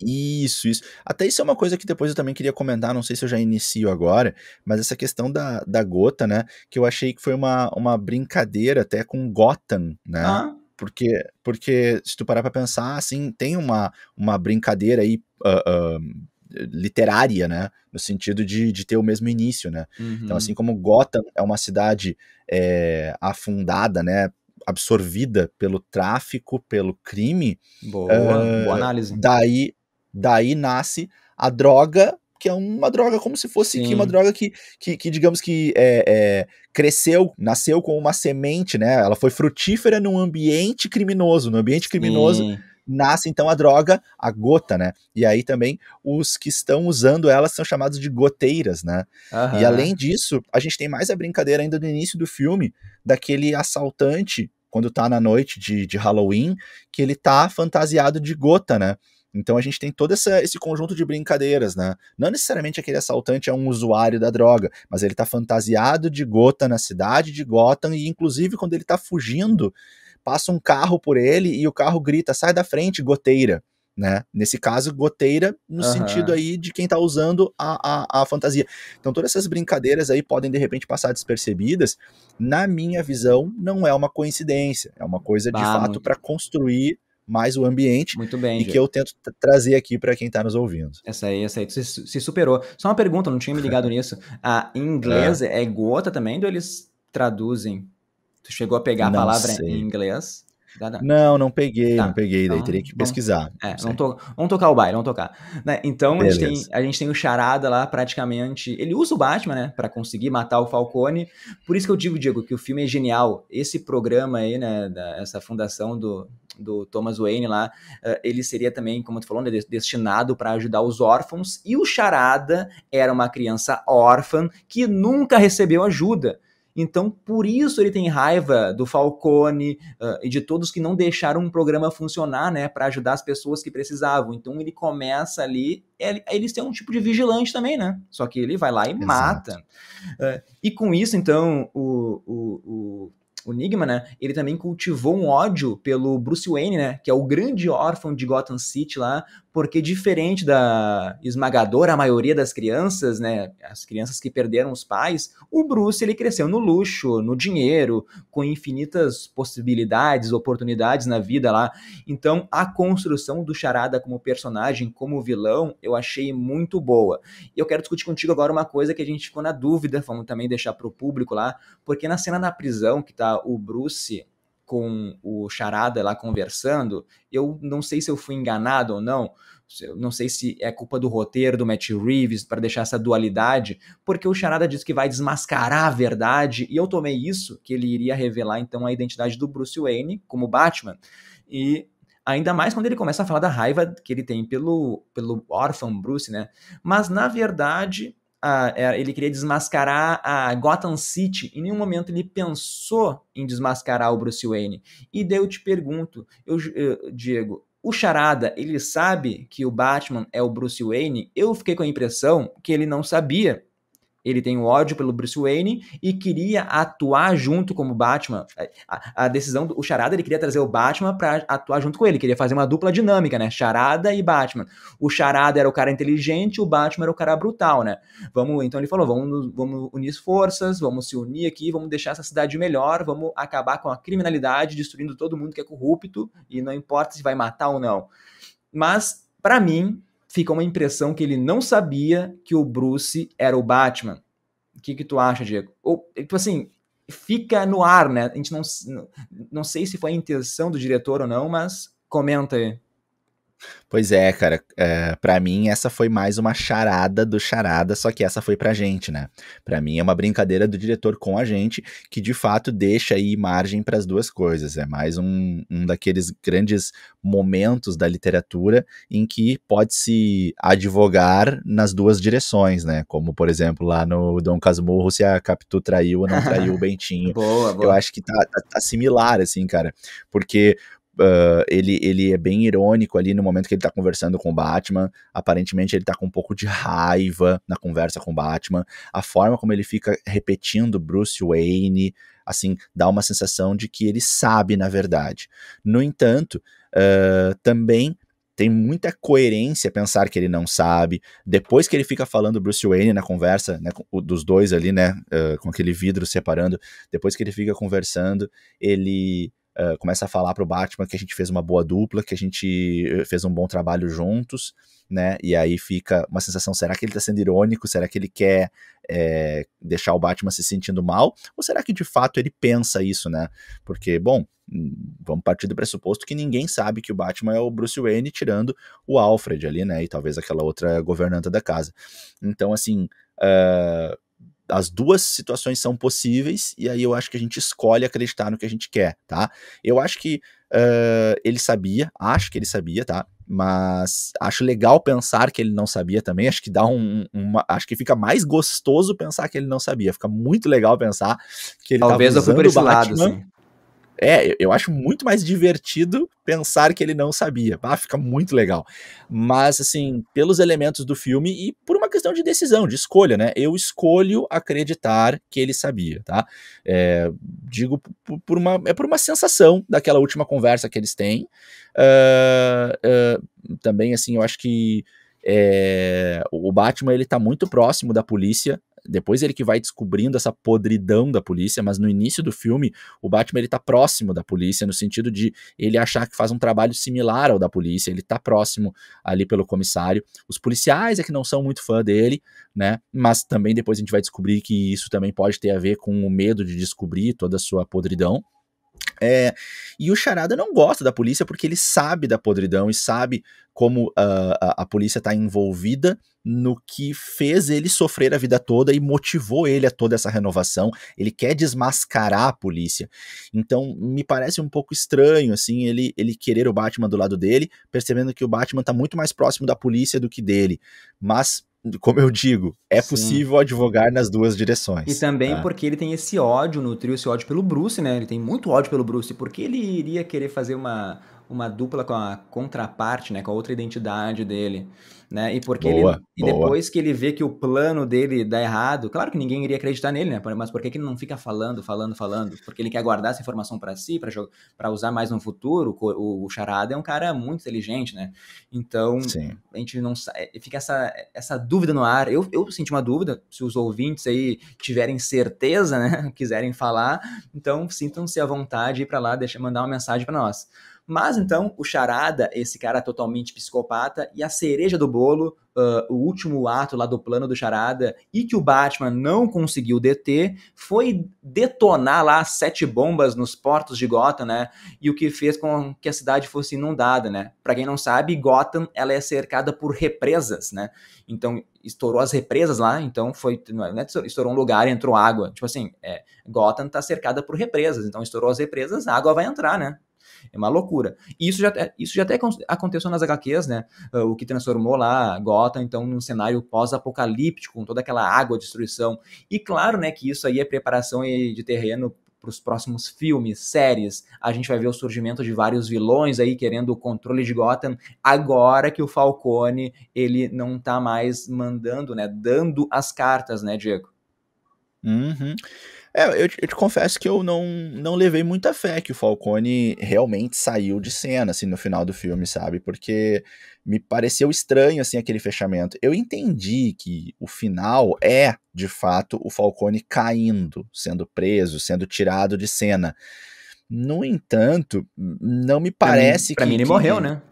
Isso, isso. Até isso é uma coisa que depois eu também queria comentar, não sei se eu já inicio agora, mas essa questão da, da gota, né? Que eu achei que foi uma, uma brincadeira até com Gotham, né? Ah. Porque, porque se tu parar para pensar, assim, tem uma, uma brincadeira aí uh, uh, literária, né? No sentido de, de ter o mesmo início, né? Então, uhum. Então, assim como Gotham é uma cidade é, afundada, né? Absorvida pelo tráfico, pelo crime. Boa, uh, boa análise. Daí, daí nasce a droga que é uma droga como se fosse uma droga que, que, que, digamos que é, é, cresceu, nasceu com uma semente, né? Ela foi frutífera num ambiente criminoso. No ambiente criminoso Sim. nasce então a droga, a gota, né? E aí também os que estão usando elas são chamados de goteiras, né? Aham. E além disso, a gente tem mais a brincadeira ainda no início do filme daquele assaltante quando tá na noite de, de Halloween, que ele tá fantasiado de gota, né? Então a gente tem todo essa, esse conjunto de brincadeiras, né? Não necessariamente aquele assaltante é um usuário da droga, mas ele tá fantasiado de Gota na cidade de Gotham e inclusive quando ele tá fugindo, passa um carro por ele e o carro grita: "Sai da frente, goteira". Né? Nesse caso, goteira no uhum. sentido aí de quem tá usando a, a, a fantasia. Então, todas essas brincadeiras aí podem de repente passar despercebidas. Na minha visão, não é uma coincidência, é uma coisa de fato para construir mais o ambiente. Muito bem. E que eu tento trazer aqui para quem está nos ouvindo. Essa aí, essa aí. Tu se, superou. Só uma pergunta, não tinha me ligado nisso. A em inglês é. é gota também, ou eles traduzem? Tu chegou a pegar não a palavra sei. em inglês? Não, não peguei, tá. não peguei, daí então, teria que pesquisar. É, vamos, é, vamos, to vamos tocar o baile, vamos tocar. Né? Então a gente, tem, a gente, tem, o Charada lá, praticamente. Ele usa o Batman, né, pra conseguir matar o Falcone. Por isso que eu digo, Diego, que o filme é genial. Esse programa aí, né, da, essa fundação do, do Thomas Wayne lá, uh, ele seria também, como tu falou, né, destinado para ajudar os órfãos. E o Charada era uma criança órfã que nunca recebeu ajuda. Então, por isso ele tem raiva do Falcone uh, e de todos que não deixaram um programa funcionar, né, para ajudar as pessoas que precisavam. Então, ele começa ali, ele, eles têm um tipo de vigilante também, né? Só que ele vai lá e Exato. mata. Uh, e com isso, então, o, o, o o Nigma, né? Ele também cultivou um ódio pelo Bruce Wayne, né? Que é o grande órfão de Gotham City lá, porque diferente da esmagadora maioria das crianças, né, as crianças que perderam os pais, o Bruce ele cresceu no luxo, no dinheiro, com infinitas possibilidades, oportunidades na vida lá. Então, a construção do Charada como personagem, como vilão, eu achei muito boa. E eu quero discutir contigo agora uma coisa que a gente ficou na dúvida, vamos também deixar para o público lá, porque na cena na prisão que tá o Bruce com o Charada lá conversando, eu não sei se eu fui enganado ou não, não sei se é culpa do roteiro do Matt Reeves para deixar essa dualidade, porque o Charada diz que vai desmascarar a verdade, e eu tomei isso, que ele iria revelar então a identidade do Bruce Wayne como Batman, e ainda mais quando ele começa a falar da raiva que ele tem pelo, pelo órfão Bruce, né? Mas na verdade, a, é, ele queria desmascarar a Gotham City. Em nenhum momento ele pensou em desmascarar o Bruce Wayne. E daí eu te pergunto, eu, eu, Diego, o Charada, ele sabe que o Batman é o Bruce Wayne? Eu fiquei com a impressão que ele não sabia ele tem um ódio pelo Bruce Wayne e queria atuar junto como Batman. A, a decisão do o Charada, ele queria trazer o Batman para atuar junto com ele, queria fazer uma dupla dinâmica, né? Charada e Batman. O Charada era o cara inteligente, o Batman era o cara brutal, né? Vamos, então ele falou, vamos, vamos unir forças, vamos se unir aqui, vamos deixar essa cidade melhor, vamos acabar com a criminalidade, destruindo todo mundo que é corrupto e não importa se vai matar ou não. Mas para mim, fica uma impressão que ele não sabia que o Bruce era o Batman. O que, que tu acha, Diego? Ou, tipo assim, fica no ar, né? A gente não, não sei se foi a intenção do diretor ou não, mas comenta aí. Pois é, cara, é, para mim essa foi mais uma charada do charada, só que essa foi pra gente, né? Para mim é uma brincadeira do diretor com a gente, que de fato deixa aí margem para as duas coisas. É mais um, um daqueles grandes momentos da literatura em que pode-se advogar nas duas direções, né? Como, por exemplo, lá no Dom Casmurro, se a Capitu traiu ou não traiu o Bentinho. boa, boa. Eu acho que tá, tá, tá similar, assim, cara, porque Uh, ele, ele é bem irônico ali no momento que ele tá conversando com o Batman. Aparentemente, ele tá com um pouco de raiva na conversa com o Batman. A forma como ele fica repetindo Bruce Wayne, assim, dá uma sensação de que ele sabe, na verdade. No entanto, uh, também tem muita coerência pensar que ele não sabe. Depois que ele fica falando Bruce Wayne na conversa, né, dos dois ali, né, uh, com aquele vidro separando, depois que ele fica conversando, ele ah, começa a falar pro Batman que a gente fez uma boa dupla, que a gente eh, fez um bom trabalho juntos, né? E aí fica uma sensação: será que ele tá sendo irônico? Será que ele quer é, deixar o Batman se sentindo mal? Ou será que de fato ele pensa isso, né? Porque, bom, hum, vamos partir do pressuposto que ninguém sabe que o Batman é o Bruce Wayne tirando o Alfred ali, né? E talvez aquela outra governanta da casa. Então, assim. Uh, as duas situações são possíveis e aí eu acho que a gente escolhe acreditar no que a gente quer, tá? Eu acho que uh, ele sabia, acho que ele sabia, tá? Mas acho legal pensar que ele não sabia também. Acho que dá um, uma, acho que fica mais gostoso pensar que ele não sabia. Fica muito legal pensar que ele talvez eu fui por esse Batman, lado, assim. É, eu acho muito mais divertido pensar que ele não sabia. Ah, fica muito legal. Mas, assim, pelos elementos do filme e por uma questão de decisão, de escolha, né? Eu escolho acreditar que ele sabia, tá? É, digo por uma, é por uma sensação daquela última conversa que eles têm. Uh, uh, também, assim, eu acho que. É, o Batman ele tá muito próximo da polícia depois ele que vai descobrindo essa podridão da polícia, mas no início do filme o Batman ele tá próximo da polícia no sentido de ele achar que faz um trabalho similar ao da polícia, ele tá próximo ali pelo comissário. Os policiais é que não são muito fã dele, né? Mas também depois a gente vai descobrir que isso também pode ter a ver com o medo de descobrir toda a sua podridão. É, e o Charada não gosta da polícia porque ele sabe da podridão e sabe como uh, a, a, polícia está envolvida no que fez ele sofrer a vida toda e motivou ele a toda essa renovação. Ele quer desmascarar a polícia. Então, me parece um pouco estranho, assim, ele, ele querer o Batman do lado dele, percebendo que o Batman está muito mais próximo da polícia do que dele. Mas como eu digo, é Sim. possível advogar nas duas direções. E também tá? porque ele tem esse ódio no trio, esse ódio pelo Bruce, né? Ele tem muito ódio pelo Bruce. Por que ele iria querer fazer uma, uma dupla com a contraparte, né, com a outra identidade dele, né? E porque boa, ele, e depois que ele vê que o plano dele dá errado, claro que ninguém iria acreditar nele, né? Mas por que, que ele não fica falando, falando, falando? Porque ele quer guardar essa informação para si, para usar mais no futuro. O, o Charada é um cara muito inteligente, né? Então, Sim. a gente não é, fica essa essa dúvida no ar. Eu, eu senti uma dúvida, se os ouvintes aí tiverem certeza, né, quiserem falar, então sintam-se à vontade para lá, deixa mandar uma mensagem para nós. Mas então o Charada, esse cara totalmente psicopata, e a cereja do bolo, uh, o último ato lá do plano do Charada, e que o Batman não conseguiu deter, foi detonar lá sete bombas nos portos de Gotham, né? E o que fez com que a cidade fosse inundada, né? Pra quem não sabe, Gotham ela é cercada por represas, né? Então estourou as represas lá, então foi. Né, estourou um lugar, entrou água. Tipo assim, é, Gotham tá cercada por represas, então estourou as represas, a água vai entrar, né? É uma loucura. E isso já, isso já até aconteceu nas HQs, né? Ah, o que transformou lá Gotham, então, num cenário pós-apocalíptico, com toda aquela água, destruição. E claro, né, que isso aí é preparação de terreno para os próximos filmes, séries. A gente vai ver o surgimento de vários vilões aí querendo o controle de Gotham agora que o Falcone ele não está mais mandando, né, dando as cartas, né, Diego? Uhum. É, eu, te, eu te confesso que eu não, não levei muita fé que o Falcone realmente saiu de cena, assim, no final do filme, sabe? Porque me pareceu estranho, assim, aquele fechamento. Eu entendi que o final é, de fato, o Falcone caindo, sendo preso, sendo tirado de cena. No entanto, não me parece pra mim, pra que. Pra mim, ele que, morreu, né?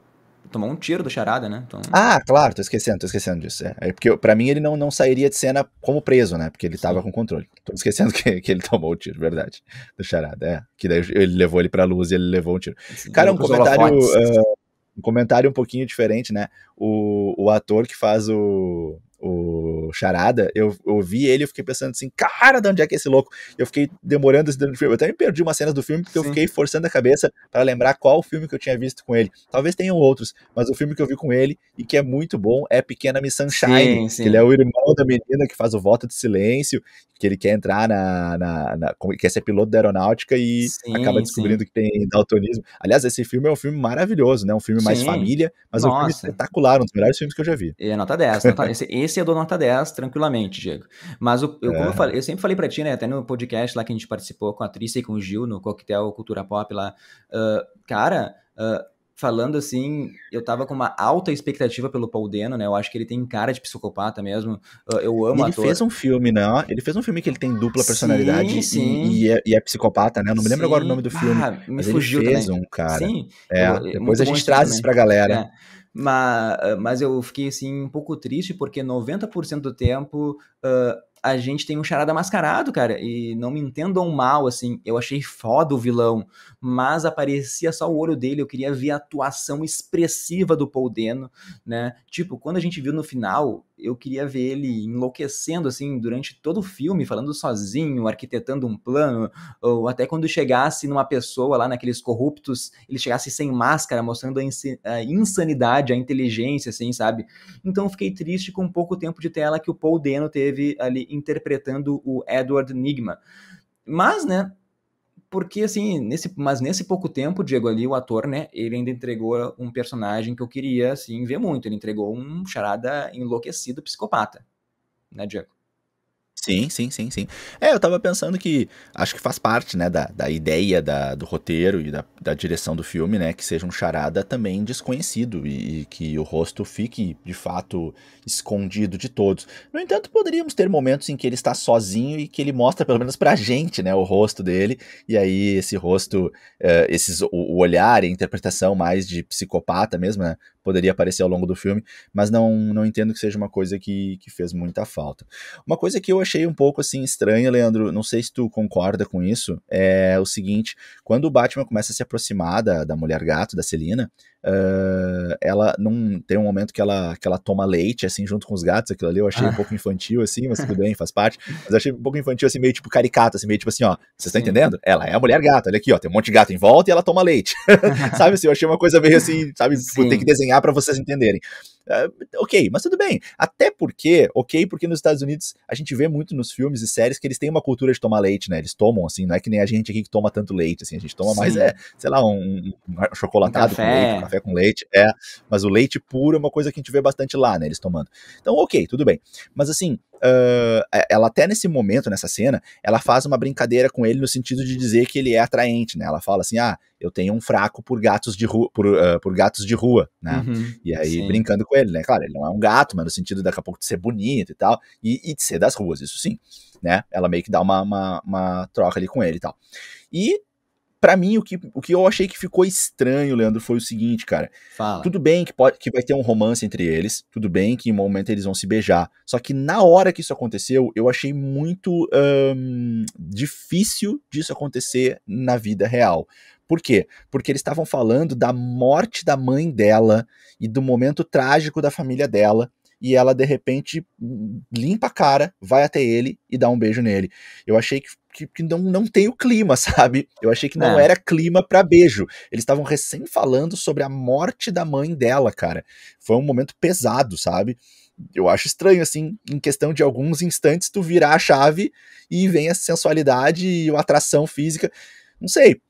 tomou um tiro do Charada, né? Então... Ah, claro, tô esquecendo, tô esquecendo disso. É, é porque para mim ele não, não sairia de cena como preso, né? Porque ele tava Sim. com controle. Tô esquecendo que, que ele tomou o tiro, verdade. Do Charada, é. Que daí ele levou ele pra luz e ele levou um tiro. Sim, Cara, um comentário. Uh, um comentário um pouquinho diferente, né? O, o ator que faz o o Charada, eu ouvi ele e fiquei pensando assim, cara, de onde é que é esse louco? Eu fiquei demorando esse filme. Eu até me perdi umas cenas do filme porque Sim. eu fiquei forçando a cabeça para lembrar qual filme que eu tinha visto com ele. Talvez tenham outros, mas o filme que eu vi com ele e que é muito bom é Pequena Miss Sunshine. Sim, sim. Que ele é o irmão da menina que faz o voto de silêncio, que ele quer entrar na. na, na quer ser piloto da aeronáutica e sim, acaba descobrindo que tem daltonismo. Aliás, esse filme é um filme maravilhoso, né? Um filme mais família, mas Nossa. É um filme espetacular, um dos melhores filmes que eu já vi. E é nota 10, nota, esse, esse eu dou nota 10 tranquilamente, Diego. Mas o, eu, é. como eu, é. falei, eu sempre falei para ti, né, até no podcast lá que a gente participou com a Trícia e com o Gil, no Coquetel Cultura Pop lá, uh, cara... Uh, falando assim, eu tava com uma alta expectativa pelo Paul Dano, né? Eu acho que ele tem cara de psicopata mesmo. Eu amo ele ator. Ele fez um filme, né? Ele fez um filme que ele tem dupla personalidade sim, sim. E, e, é, e, é, psicopata, né? Eu não me lembro sim. agora o nome do filme. Ah, me mas fugiu ele fez também. um, cara. Sim. É, eu, é depois a gente traz isso pra galera. É. Mas, ah, mas eu fiquei assim um pouco triste porque 90% do tempo uh, a gente tem um charada mascarado, cara. E não me entendam mal, assim. Eu achei foda o vilão, mas aparecia só o olho dele. Eu queria ver a atuação expressiva do Paul Deno, né? Tipo, quando a gente viu no final, eu queria ver ele enlouquecendo assim durante todo o filme, falando sozinho, arquitetando um plano, ou até quando chegasse numa pessoa lá naqueles corruptos, ele chegasse sem máscara, mostrando a, ins a insanidade, a inteligência, assim, sabe? Então fiquei triste com pouco tempo de tela que o Paul Dano teve ali interpretando o Edward Nigma. Mas, né, porque assim, nesse, mas nesse pouco tempo, Diego ali, o ator, né, ele ainda entregou um personagem que eu queria, assim, ver muito. Ele entregou um charada enlouquecido psicopata, né, Diego? Sim, sim, sim, sim. É, eu tava pensando que acho que faz parte, né, da, da ideia da, do roteiro e da, da direção do filme, né, que seja um charada também desconhecido e, e que o rosto fique, de fato, escondido de todos. No entanto, poderíamos ter momentos em que ele está sozinho e que ele mostra, pelo menos pra gente, né, o rosto dele, e aí esse rosto, uh, esses, o, o olhar e a interpretação mais de psicopata mesmo, né, poderia aparecer ao longo do filme, mas não, não entendo que seja uma coisa que, que fez muita falta. Uma coisa que eu achei um pouco assim estranha, Leandro, não sei se tu concorda com isso, é o seguinte: quando o Batman começa a se aproximar da, da mulher gato, da Celina, Uh, ela não tem um momento que ela, que ela toma leite, assim, junto com os gatos, aquilo ali eu achei ah. um pouco infantil, assim, mas tudo bem, faz parte. Mas eu achei um pouco infantil, assim, meio tipo caricato, assim, meio tipo assim, ó, vocês estão entendendo? Ela é a mulher gata, olha aqui, ó, tem um monte de gato em volta e ela toma leite. sabe assim, eu achei uma coisa meio assim, sabe, tipo, tem que desenhar para vocês entenderem. Uh, ok, mas tudo bem. Até porque, ok, porque nos Estados Unidos a gente vê muito nos filmes e séries que eles têm uma cultura de tomar leite, né? Eles tomam, assim, não é que nem a gente aqui que toma tanto leite, assim, a gente toma Sim. mais, é, sei lá, um, um chocolatado um café. com leite, um café café com leite, é. Mas o leite puro é uma coisa que a gente vê bastante lá, né? Eles tomando. Então, ok, tudo bem. Mas assim, Uh, ela até nesse momento, nessa cena, ela faz uma brincadeira com ele no sentido de dizer que ele é atraente, né? Ela fala assim, ah, eu tenho um fraco por gatos de rua, por, uh, por gatos de rua, né? Uhum, e aí sim. brincando com ele, né? Claro, ele não é um gato, mas no sentido daqui a pouco de ser bonito e tal, e, e de ser das ruas, isso sim, né? Ela meio que dá uma, uma, uma troca ali com ele e tal. E para mim, o que, o que eu achei que ficou estranho, Leandro, foi o seguinte, cara. Fala. Tudo bem que, pode, que vai ter um romance entre eles, tudo bem que em um momento eles vão se beijar. Só que na hora que isso aconteceu, eu achei muito difícil disso acontecer na vida real. Por quê? Porque eles estavam falando da morte da mãe dela e do momento trágico da família dela e ela de repente limpa a cara, vai até ele e dá um beijo nele. Eu achei que, que, que não, não tem o clima, sabe? Eu achei que não é. era clima para beijo. Eles estavam recém falando sobre a morte da mãe dela, cara. Foi um momento pesado, sabe? Eu acho estranho, assim, em questão de alguns instantes, tu virar a chave e vem a sensualidade e a atração física. Não sei,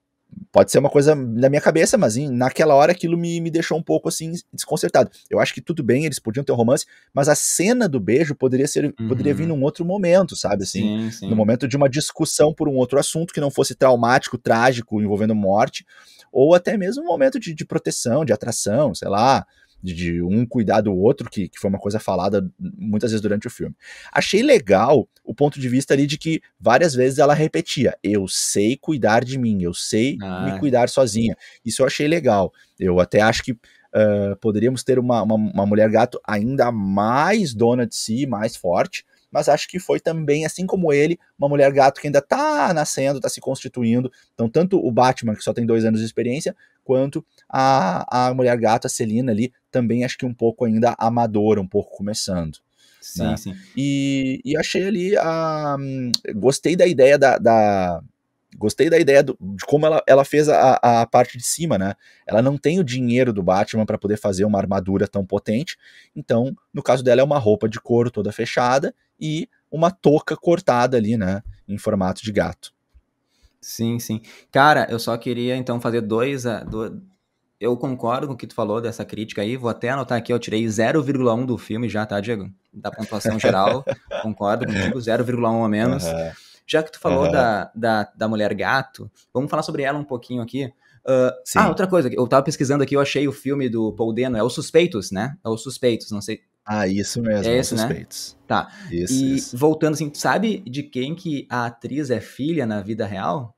pode ser uma coisa na minha cabeça, mas em, naquela hora aquilo me, me deixou um pouco assim desconcertado. Eu acho que tudo bem, eles podiam ter um romance, mas a cena do beijo poderia ser uhum. poderia vir uhum. num outro momento, sabe assim, sim, sim. no momento de uma discussão por um outro assunto que não fosse traumático, trágico, envolvendo morte, ou até mesmo um momento de, de proteção, de atração, sei lá de, de um cuidar do outro, que, que foi uma coisa falada muitas vezes durante o filme. Achei legal o ponto de vista ali de que várias vezes ela repetia: eu sei cuidar de mim, eu sei ah. me é. cuidar sozinha. Isso eu achei legal. Eu até acho que uh, poderíamos ter uma, uma, uma mulher gato ainda mais dona de si, mais forte mas acho que foi também, assim como ele, uma mulher gato que ainda está nascendo, está se constituindo. Então, tanto o Batman, que só tem dois anos de experiência, quanto a, a mulher gato, a Celina ali, também acho que um pouco ainda amadora, um pouco começando. Sim, né? sim. E, e achei ali a. Gostei da ideia da, da gostei da ideia do, de como ela, ela fez a, a parte de cima, né? Ela não tem o dinheiro do Batman para poder fazer uma armadura tão potente. Então, no caso dela, é uma roupa de couro toda fechada e uma touca cortada ali, né? Em formato de gato. Sim, sim. Cara, eu só queria então fazer dois, ah, eu concordo com o que tu falou dessa crítica aí. Vou até anotar aqui, eu tirei 0,1 do filme já, tá, Diego? Da pontuação geral. concordo contigo, 0,1 a menos. Uhum. Já que tu falou uhum. da, da, da mulher gato, vamos falar sobre ela um pouquinho aqui. Uh, ah, outra coisa, eu tava pesquisando aqui, eu achei o filme do Paul Dano, é Os Suspeitos, né? É Os Suspeitos, não sei. Ah, isso mesmo, é os né? Suspeitos. Né? Tá. Isso, e isso. voltando assim, sabe de quem que a atriz é filha na vida real?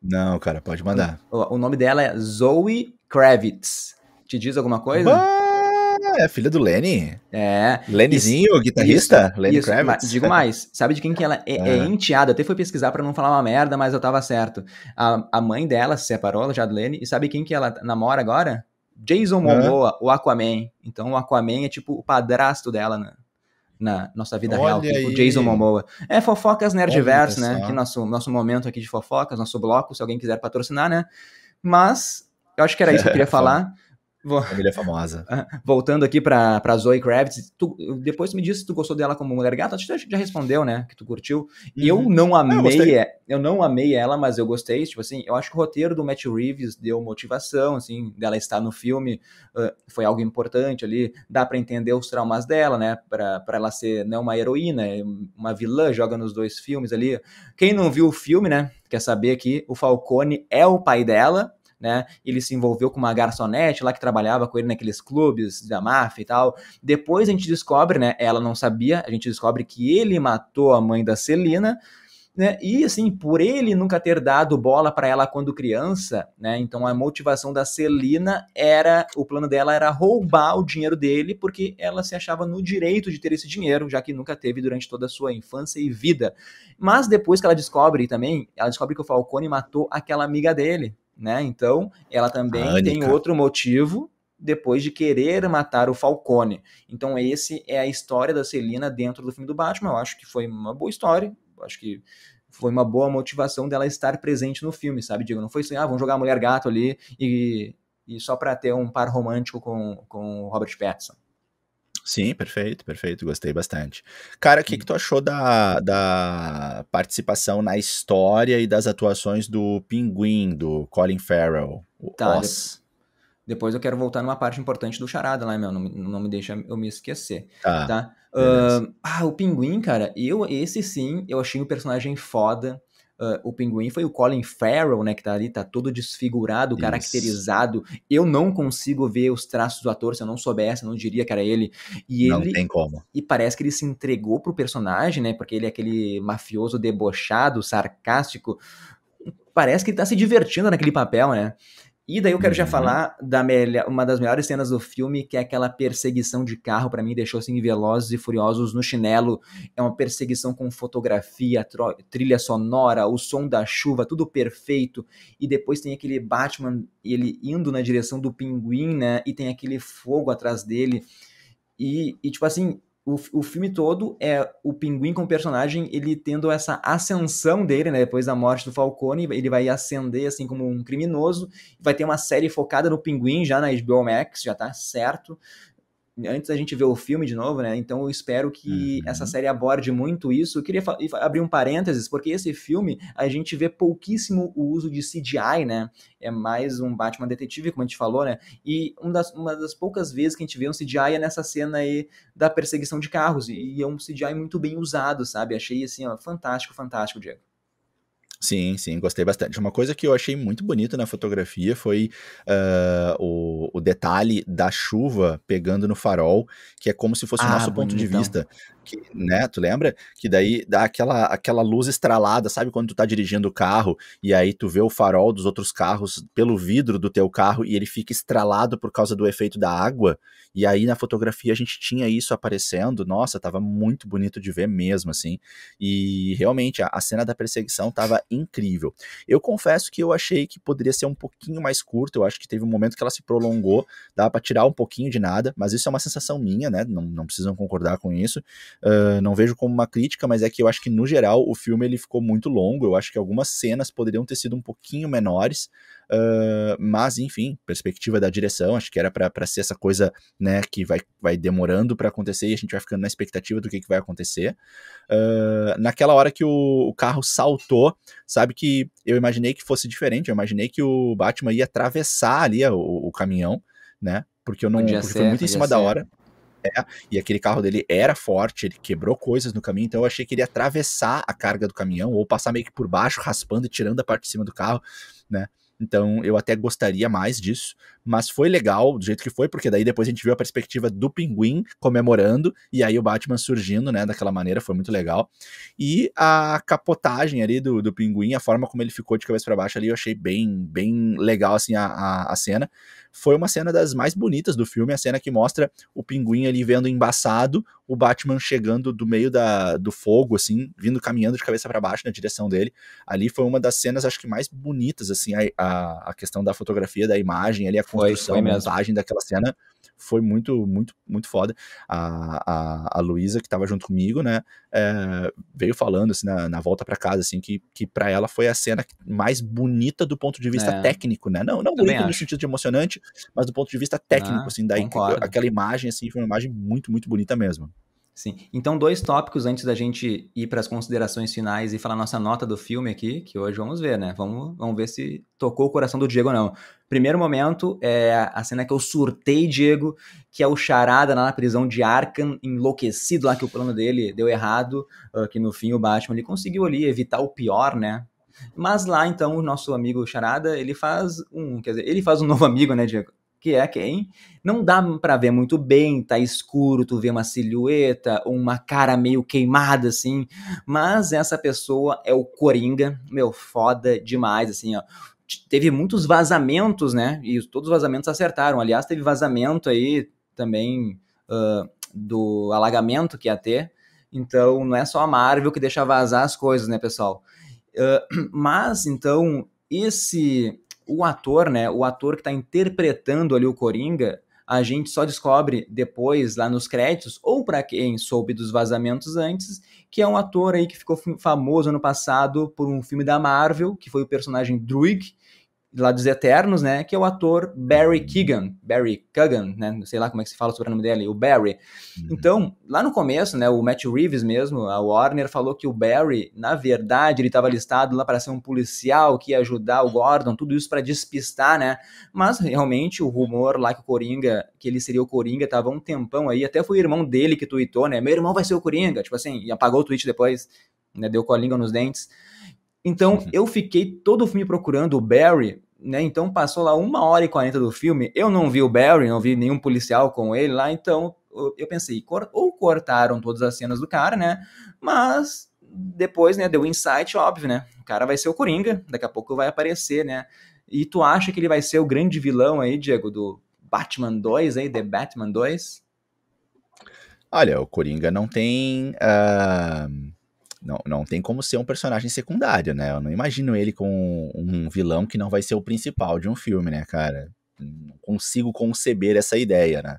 Não, cara, pode mandar. O, o nome dela é Zoe Kravitz. Te diz alguma coisa? é filha do Lenny. É. Lennyzinho, isso, guitarrista? Isso, Lenny isso, Kravitz. Digo mais, sabe de quem que ela é, é, é ah. enteada? Até fui pesquisar para não falar uma merda, mas eu tava certo. A, a mãe dela se separou já do Lenny, e sabe quem que ela namora agora? Jason Momoa, o Aquaman. Então o Aquaman é tipo o padrasto dela na, na nossa vida Olha real, tipo aí. Jason Momoa. É fofocas nerdiverso, né? Que nosso nosso momento aqui de fofocas, nosso bloco, se alguém quiser patrocinar, né? Mas eu acho que era isso que eu queria falar. Família famosa. Ah, voltando aqui pra, pra Zoe Kravitz, tu, depois tu me disse se tu gostou dela como mulher gata, tu já, já respondeu, né, que tu curtiu. uhum. eu não ah, amei, eu, é, eu, não amei ela, mas eu gostei, tipo assim, eu acho que o roteiro do Matt Reeves deu motivação, assim, dela estar no filme, uh, foi algo importante ali, dá para entender os traumas dela, né, pra, pra ela ser, não né, uma heroína, é uma vilã, joga nos dois filmes ali. Quem não viu o filme, né, quer saber que o Falcone é o pai dela, né? Ele se envolveu com uma garçonete lá que trabalhava com ele naqueles clubes da máfia e tal. Depois a gente descobre, né? Ela não sabia, a gente descobre que ele matou a mãe da Celina. Né? E assim, por ele nunca ter dado bola para ela quando criança, né? Então a motivação da Celina era, o plano dela era roubar o dinheiro dele, porque ela se achava no direito de ter esse dinheiro, já que nunca teve durante toda a sua infância e vida. Mas depois que ela descobre também, ela descobre que o Falcone matou aquela amiga dele, né? Então, ela também tem outro motivo depois de querer matar o Falcone. Então, esse é a história da Celina dentro do filme do Batman. Eu acho que foi uma boa história. Eu acho que foi uma boa motivação dela estar presente no filme, sabe, Digo? Não foi assim, ah, vamos jogar a Mulher Gato ali e, e só para ter um par romântico com, com o Robert Pattinson. Sim, perfeito, perfeito. Gostei bastante. Cara, o que, que tu achou da, da participação na história e das atuações do Pinguim, do Colin Farrell? tá, Oz. Depois eu quero voltar numa parte importante do charada lá, meu. Não, não me deixa eu me esquecer. Tá. tá? Uh, ah, o Pinguim, cara, eu, esse sim, eu achei o um personagem foda. Uh, o pinguim foi o Colin Farrell, né? Que tá ali, tá todo desfigurado, Isso. caracterizado. Eu não consigo ver os traços do ator, se eu não soubesse, eu não diria que era ele. E não ele, tem como. E parece que ele se entregou pro personagem, né? Porque ele é aquele mafioso debochado, sarcástico. Parece que ele tá se divertindo naquele papel, né? E daí eu quero uhum. já falar da uma das melhores cenas do filme, que é aquela perseguição de carro, para mim deixou assim Velozes e Furiosos no chinelo. É uma perseguição com fotografia, trilha sonora, o som da chuva, tudo perfeito. E depois tem aquele Batman, ele indo na direção do pinguim, né? E tem aquele fogo atrás dele. E, e tipo assim, o, o filme todo é o Pinguim como personagem, ele tendo essa ascensão dele, né? Depois da morte do Falcone, ele vai ascender assim como um criminoso. Vai ter uma série focada no Pinguim já na HBO Max, já tá certo antes da gente ver o filme de novo, né? Então eu espero que uhum. essa série aborde muito isso. Eu queria abrir um parênteses, porque esse filme a gente vê pouquíssimo o uso de CGI, né? É mais um Batman detetive, como a gente falou, né? E uma das, uma das poucas vezes que a gente vê um CGI é nessa cena aí da perseguição de carros. E, e é um CGI muito bem usado, sabe? Achei assim, ó, fantástico, fantástico, Diego. Sim, sim, gostei bastante. Uma coisa que eu achei muito bonita na fotografia foi uh, o, o, detalhe da chuva pegando no farol, que é como se fosse ah, o nosso bonitão. ponto de vista. Que, né, tu lembra? Que daí dá aquela, aquela luz estralada, sabe? Quando tu tá dirigindo o carro e aí tu vê o farol dos outros carros pelo vidro do teu carro e ele fica estralado por causa do efeito da água. E aí na fotografia a gente tinha isso aparecendo. Nossa, tava muito bonito de ver mesmo, assim. E realmente a, a cena da perseguição tava incrível. Eu confesso que eu achei que poderia ser um pouquinho mais curto. Eu acho que teve um momento que ela se prolongou, dava pra tirar um pouquinho de nada, mas isso é uma sensação minha, né? Não, não precisam concordar com isso. Uh, não vejo como uma crítica, mas é que eu acho que no geral o filme ele ficou muito longo. Eu acho que algumas cenas poderiam ter sido um pouquinho menores, uh, mas enfim, perspectiva da direção. Acho que era para ser essa coisa né, que vai, vai demorando para acontecer e a gente vai ficando na expectativa do que, que vai acontecer. Uh, naquela hora que o, o carro saltou, sabe que eu imaginei que fosse diferente. Eu imaginei que o Batman ia atravessar ali o, o caminhão, né? Porque eu não. Podia porque ser, foi muito em cima ser. da hora. É, e aquele carro dele era forte, ele quebrou coisas no caminho, então eu achei que ele ia atravessar a carga do caminhão, ou passar meio que por baixo, raspando e tirando a parte de cima do carro, né? Então eu até gostaria mais disso, mas foi legal do jeito que foi, porque daí depois a gente viu a perspectiva do pinguim comemorando, e aí o Batman surgindo, né, daquela maneira, foi muito legal. E a capotagem ali do, do pinguim, a forma como ele ficou de cabeça para baixo ali, eu achei bem, bem legal, assim, a, a, a cena. Foi uma cena das mais bonitas do filme, a cena que mostra o pinguim ali vendo embaçado, o Batman chegando do meio da, do fogo, assim, vindo caminhando de cabeça para baixo na direção dele. Ali foi uma das cenas, acho que mais bonitas, assim, a, a, a questão da fotografia, da imagem, ali a construção, foi, foi montagem daquela cena foi muito, muito, muito foda. A, a, a Luísa, que tava junto comigo, né, é, veio falando, assim, na, na volta para casa, assim, que, que para ela foi a cena mais bonita do ponto de vista é. técnico, né? Não, não bonita no sentido de emocionante, mas do ponto de vista técnico, ah, assim, daí concordo. aquela imagem, assim, foi uma imagem muito, muito bonita mesmo. Sim. Então, dois tópicos antes da gente ir para as considerações finais e falar nossa nota do filme aqui, que hoje vamos ver, né? Vamos, vamos ver se tocou o coração do Diego ou não. Primeiro momento é a cena que eu surtei Diego, que é o Charada lá na prisão de Arkham, enlouquecido lá que o plano dele deu errado, ah, que no fim o Batman ele conseguiu ali evitar o pior, né? Mas lá então o nosso amigo Charada, ele faz um, quer dizer, ele faz um novo amigo, né, Diego? que é quem, não dá para ver muito bem, tá escuro, tu vê uma silhueta, uma cara meio queimada assim, mas essa pessoa é o Coringa, meu, foda demais assim, ó. Teve muitos vazamentos, né? E todos os vazamentos acertaram. Aliás, teve vazamento aí também uh, do alagamento que ia ter. Então, não é só a Marvel que deixa vazar as coisas, né, pessoal? Uh, mas, então, esse o ator, né, o ator que está interpretando ali o Coringa, a gente só descobre depois lá nos créditos ou para quem soube dos vazamentos antes, que é um ator aí que ficou famoso ano passado por um filme da Marvel, que foi o personagem Druig, lá dos Eternos, né, que é o ator Barry Keegan, Barry Kagan, né, sei lá como é que se fala o sobrenome dele, o Barry. Uhum. Então, lá no começo, né, o Matt Reeves mesmo, a Warner falou que o Barry, na verdade, ele estava listado lá para ser um policial que ia ajudar o Gordon, tudo isso para despistar, né? Mas realmente o rumor lá que o Coringa, que ele seria o Coringa, tava um tempão aí, até foi o irmão dele que tweetou, né? Meu irmão vai ser o Coringa, tipo assim, e apagou o tweet depois, né, deu com a língua nos dentes. Então uhum. eu fiquei todo o filme procurando o Barry, né? Então passou lá uma hora e quarenta do filme. Eu não vi o Barry, não vi nenhum policial com ele lá. Então eu pensei, ou cortaram todas as cenas do cara, né? Mas depois, né, deu insight óbvio, né? O cara vai ser o Coringa, daqui a pouco vai aparecer, né? E tu acha que ele vai ser o grande vilão aí, Diego, do Batman 2 aí, The Batman 2? Olha, o Coringa não tem. Uh não, não tem como ser um personagem secundário, né? Eu não imagino ele com um vilão que não vai ser o principal de um filme, né, cara? Não consigo conceber essa ideia, né?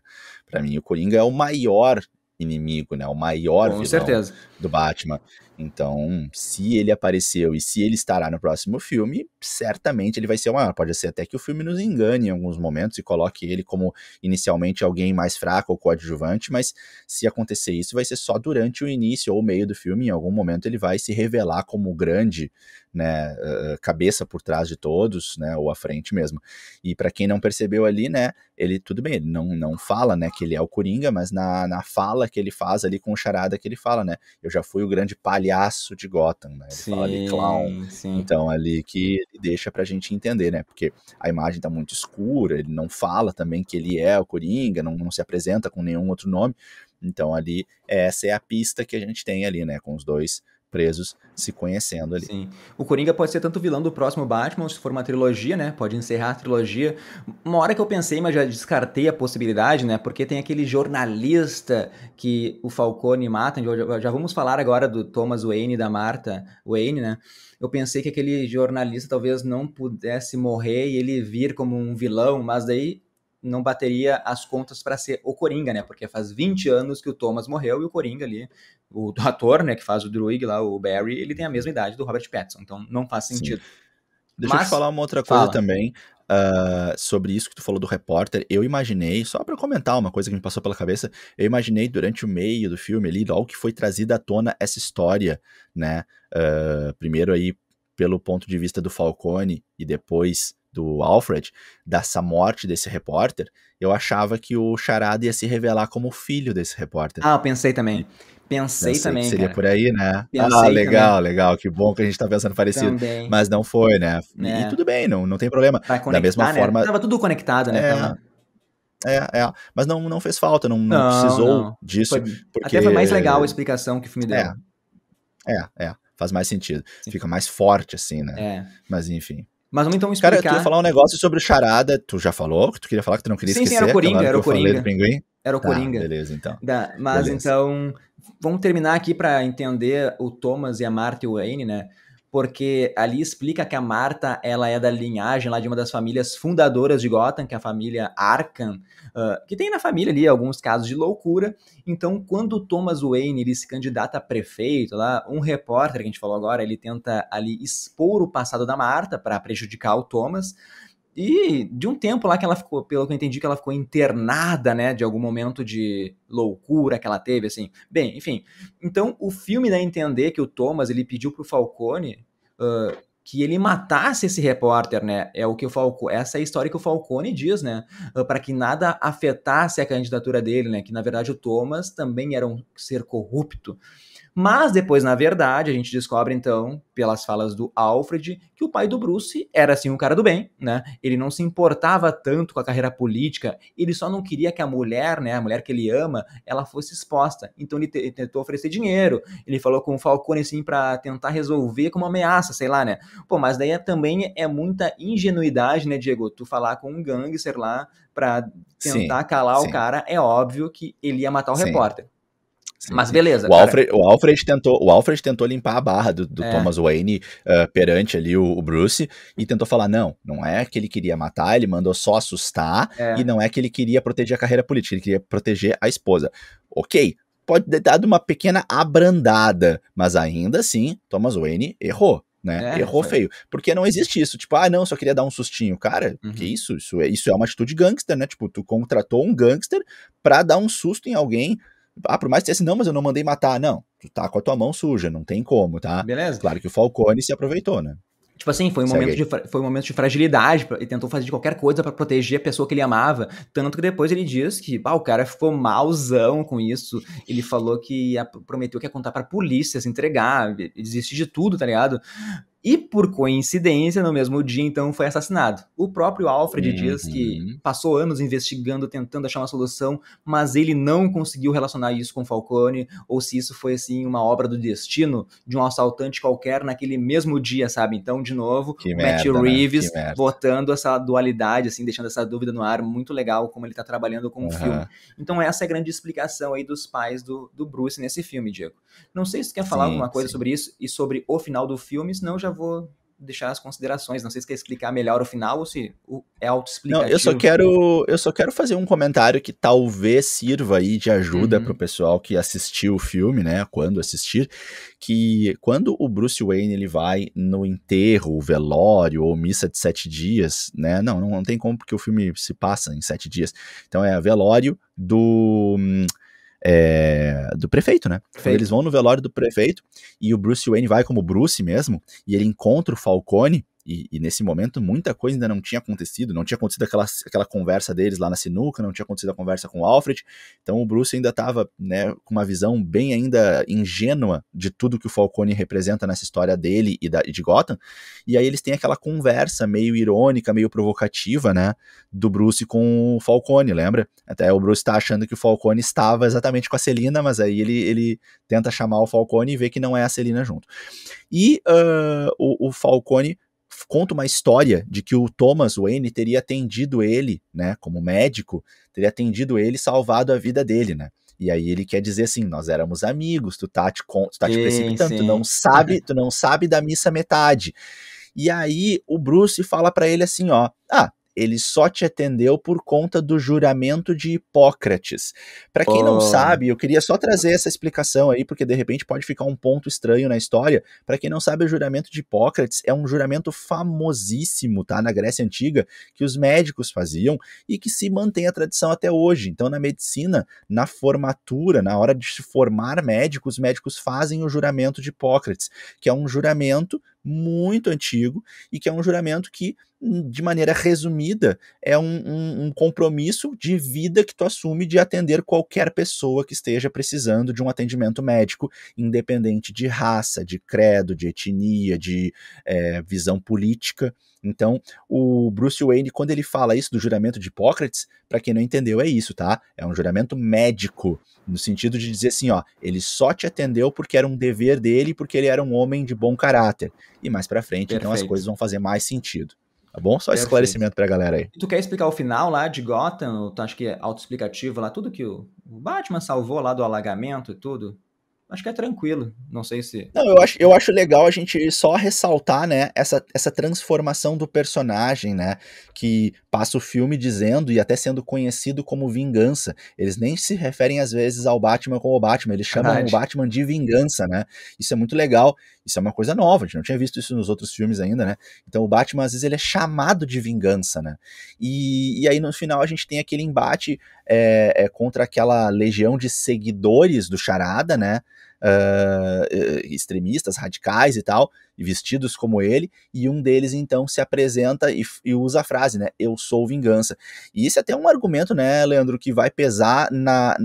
Pra mim, o Coringa é o maior inimigo, né? O maior com vilão certeza. do Batman. Então, se ele apareceu e se ele estará no próximo filme, certamente ele vai ser o maior Pode ser até que o filme nos engane em alguns momentos e coloque ele como inicialmente alguém mais fraco ou coadjuvante, mas se acontecer isso, vai ser só durante o início ou meio do filme. Em algum momento ele vai se revelar como o grande né, eh, eh, cabeça por trás de todos, né, ou à frente mesmo. E para quem não percebeu ali, né, ele tudo bem, ele não, não fala, né, que ele é o Coringa, mas na, na fala que ele faz ali com o charada que ele fala, né, eu já fui o grande palhaço de Gotham, né, ele sim, fala ali clown, sim. então ali que deixa a gente entender, né, porque a imagem tá muito escura, ele não fala também que ele é o Coringa, não, não se apresenta com nenhum outro nome, então ali essa é a pista que a gente tem ali, né, com os dois presos se conhecendo ali. Sim. O Coringa pode ser tanto vilão do próximo Batman, se for uma trilogia, né? Pode encerrar a trilogia. Uma hora que eu pensei, mas já descartei a possibilidade, né? Porque tem aquele jornalista que o Falcone mata. Já vamos falar agora do Thomas Wayne e da Marta Wayne, né? Eu pensei que aquele jornalista talvez não pudesse morrer e ele vir como um vilão, mas daí não bateria as contas para ser o Coringa, né? Porque faz 20 anos que o Thomas morreu e o Coringa ali, o ator, né, que faz o Druig lá, o Barry, ele tem a mesma idade do Robert Pattinson, então não faz sentido. Sim. Deixa Mas, eu te falar uma outra coisa fala. também. Uh, sobre isso que tu falou do repórter, eu imaginei, só para comentar uma coisa que me passou pela cabeça, eu imaginei durante o meio do filme ali, logo que foi trazida à tona essa história, né? Uh, primeiro aí pelo ponto de vista do Falcone e depois do Alfred, dessa morte desse repórter, eu achava que o Charada ia se revelar como filho desse repórter. Ah, eu pensei também. Pensei, pensei também. seria cara. por aí, né? Ah, pensei ah, legal, também. legal. Que bom que a gente tá pensando parecido. Também. Mas não foi, né? É. E tudo bem, não, não tem problema. Conectar, da mesma né? forma. Tava tudo conectado, né? É. Tava... É, é, mas não, não fez falta, não, não, não precisou não. disso. Foi, porque... Até foi mais legal a explicação que o filme deu. É, é, é faz mais sentido. Sim. Fica mais forte, assim, né? É. Mas enfim. Mas vamos então explicar... Cara, tu ia falar um negócio sobre o Charada, tu já falou, tu queria falar que tu não queria sim, esquecer. Sim, era o Coringa, era o Coringa. Era o tá, Coringa. beleza, então. Da, mas beleza. então, vamos terminar aqui para entender o Thomas e a Marta e o Wayne, né? porque ali explica que a Marta ela é da linhagem lá de uma das famílias fundadoras de Gotham, que é a família Arkham, uh, que tem na família ali alguns casos de loucura. Então, quando o Thomas Wayne ele se candidata a prefeito, lá um repórter que a gente falou agora, ele tenta ali expor o passado da Marta para prejudicar o Thomas. E de um tempo lá que ela ficou, pelo que eu entendi, que ela ficou internada, né? De algum momento de loucura que ela teve, assim. Bem, enfim. Então o filme dá a entender que o Thomas ele pediu pro Falcone uh, que ele matasse esse repórter, né? É o que o Falcone. Essa é a história que o Falcone diz, né? Uh, para que nada afetasse a candidatura dele, né? Que na verdade o Thomas também era um ser corrupto. Mas depois, na verdade, a gente descobre então, pelas falas do Alfred, que o pai do Bruce era assim um cara do bem, né? Ele não se importava tanto com a carreira política, ele só não queria que a mulher, né, a mulher que ele ama, ela fosse exposta. Então ele, ele tentou oferecer dinheiro, ele falou com o Falcone assim para tentar resolver como ameaça, sei lá, né? Pô, mas daí é, também é muita ingenuidade, né, Diego? Tu falar com um gangster lá para tentar sim, calar sim. o cara, é óbvio que ele ia matar o sim. repórter. Sim, Mas beleza. O Alfred, o, Alfred, tentou, o Alfred tentou limpar a barra do, do é. Thomas Wayne uh, perante ali o, o, Bruce e tentou falar: não, não é que ele queria matar, ele mandou só assustar, é. e não é que ele queria proteger a carreira política, ele queria proteger a esposa. Ok, pode ter dado uma pequena abrandada, mas ainda assim, Thomas Wayne errou. Né? É, Errou foi. feio. Porque não existe isso, tipo, ah, não, só queria dar um sustinho. Cara, uhum. que isso? Isso é, isso é uma atitude gangster, né? Tipo, tu contratou um gangster pra dar um susto em alguém ah, por mais que tivesse, assim, não, mas eu não mandei matar. Não, tu tá com a tua mão suja, não tem como, tá? Beleza. Claro que o Falcone se aproveitou, né? Tipo assim, foi um, momento de, foi um momento de fragilidade, ele tentou fazer de qualquer coisa para proteger a pessoa que ele amava. Tanto que depois ele diz que ah, o cara ficou mauzão com isso. Ele falou que ia, prometeu que ia contar pra polícia, se entregar, desistir de tudo, tá ligado? E por coincidência, no mesmo dia, então, foi assassinado. O próprio Alfred uhum. diz que passou anos investigando, tentando achar uma solução, mas ele não conseguiu relacionar isso com Falcone, ou se isso foi, assim, uma obra do destino de um assaltante qualquer naquele mesmo dia, sabe? Então, de novo, que Matt merda, né? Reeves né? botando essa dualidade, assim, deixando essa dúvida no ar, muito legal como ele tá trabalhando com uhum. o filme. Então, essa é a grande explicação aí dos pais do, do Bruce nesse filme, Diego. Não sei se tu quer falar sim, alguma coisa sim. sobre isso e sobre o final do filme, senão já vou deixar as considerações. Não sei se quer explicar melhor o final ou se é autoexplicativo. Não, eu só quero, eu só quero fazer um comentário que talvez sirva aí de ajuda uhum. pro pessoal que assistiu o filme, né, quando assistir, que quando o Bruce Wayne ele vai no enterro, velório ou missa de sete dias, né, não, não, não tem como porque o filme se passa em sete dias. Então é velório do... Hum, é, do prefeito, né? Prefeito. Eles vão no velório do prefeito e o Bruce Wayne vai como Bruce mesmo e ele encontra o Falcone e, e, nesse momento muita coisa ainda não tinha acontecido, não tinha acontecido aquela, aquela conversa deles lá na sinuca, não tinha acontecido a conversa com o Alfred, então o Bruce ainda estava né, com uma visão bem ainda ingênua de tudo que o Falcone representa nessa história dele e, da, e de Gotham, e aí eles têm aquela conversa meio irônica, meio provocativa, né, do Bruce com o Falcone, lembra? Até o Bruce está achando que o Falcone estava exatamente com a Celina, mas aí ele, ele tenta chamar o Falcone e vê que não é a Celina junto. E uh, o, o Falcone conta uma história de que o Thomas Wayne teria atendido ele, né, como médico, teria atendido ele, e salvado a vida dele, né? E aí ele quer dizer assim, nós éramos amigos, tu tá te, tu tá te precipitando, tu não sabe, tu não sabe da missa metade. E aí o Bruce fala para ele assim, ó, ah, ele só te atendeu por conta do juramento de Hipócrates. Para quem oh. não sabe, eu queria só trazer essa explicação aí, porque de repente pode ficar um ponto estranho na história. Para quem não sabe, o juramento de Hipócrates é um juramento famosíssimo, tá, na Grécia antiga, que os médicos faziam e que se mantém a tradição até hoje. Então, na medicina, na formatura, na hora de se formar médicos, os médicos fazem o juramento de Hipócrates, que é um juramento muito antigo e que é um juramento que, de maneira resumida, é um, um, um, compromisso de vida que tu assume de atender qualquer pessoa que esteja precisando de um atendimento médico, independente de raça, de credo, de etnia, de é, visão política. Então, o Bruce Wayne, quando ele fala isso do juramento de Hipócrates, para quem não entendeu, é isso, tá? É um juramento médico, no sentido de dizer assim, ó, ele só te atendeu porque era um dever dele, porque ele era um homem de bom caráter e mais para frente, Perfeito. então as coisas vão fazer mais sentido. Tá bom? Só Perfeito. esclarecimento pra galera aí. Tu quer explicar o final lá de Gotham? Tu acha que é autoexplicativo lá? Tudo que o Batman salvou lá do alagamento e tudo? acho que é tranquilo. Não sei se. Não, eu acho, eu acho legal a gente só ressaltar, né, essa, essa transformação do personagem, né? Que passa o filme dizendo e até sendo conhecido como vingança. Eles nem se referem às vezes ao Batman como Batman, eles chamam Verdade. o Batman de vingança, né? Isso é muito legal. Isso é uma coisa nova, a gente não tinha visto isso nos outros filmes ainda, né? Então o Batman, às vezes, ele é chamado de vingança, né? E, e aí no final a gente tem aquele embate é, é, contra aquela legião de seguidores do Charada, né? uh, extremistas, radicais e tal, vestidos como ele, e um deles então se apresenta e, e, usa a frase, né? Eu sou vingança. E isso é até um argumento, né, Leandro, que vai pesar na,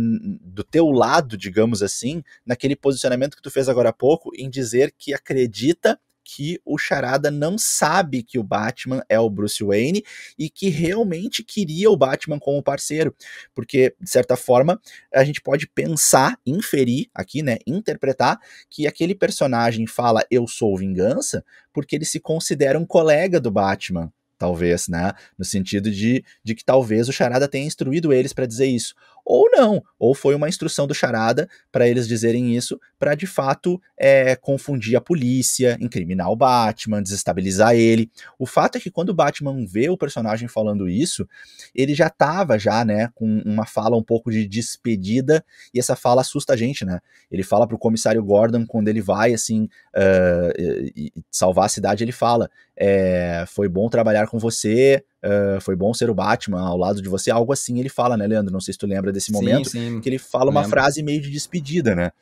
do teu lado, digamos assim, naquele posicionamento que tu fez agora há pouco, em dizer que acredita que o Charada não sabe que o Batman é o Bruce Wayne e que uhum. realmente queria o Batman como parceiro, porque de certa forma a gente pode pensar, inferir aqui, né, interpretar que aquele personagem fala eu sou vingança porque ele se considera um colega do Batman, talvez, né? No sentido de, de que talvez o Charada tenha instruído eles para dizer isso ou não, ou foi uma instrução do Charada para eles dizerem isso, para de fato é, confundir a polícia, incriminar o Batman, desestabilizar ele. O fato é que quando o Batman vê o personagem falando isso, ele já tava já, né, com uma fala um pouco de despedida, e essa fala assusta a gente, né? Ele fala pro comissário Gordon quando ele vai, assim, uh, salvar a cidade, ele fala, é, foi bom trabalhar com você, Uh, foi bom ser o Batman ao lado de você, algo assim ele fala, né, Leandro? Não sei se tu lembra desse momento, sim, sim. que ele fala uma frase meio de despedida, né?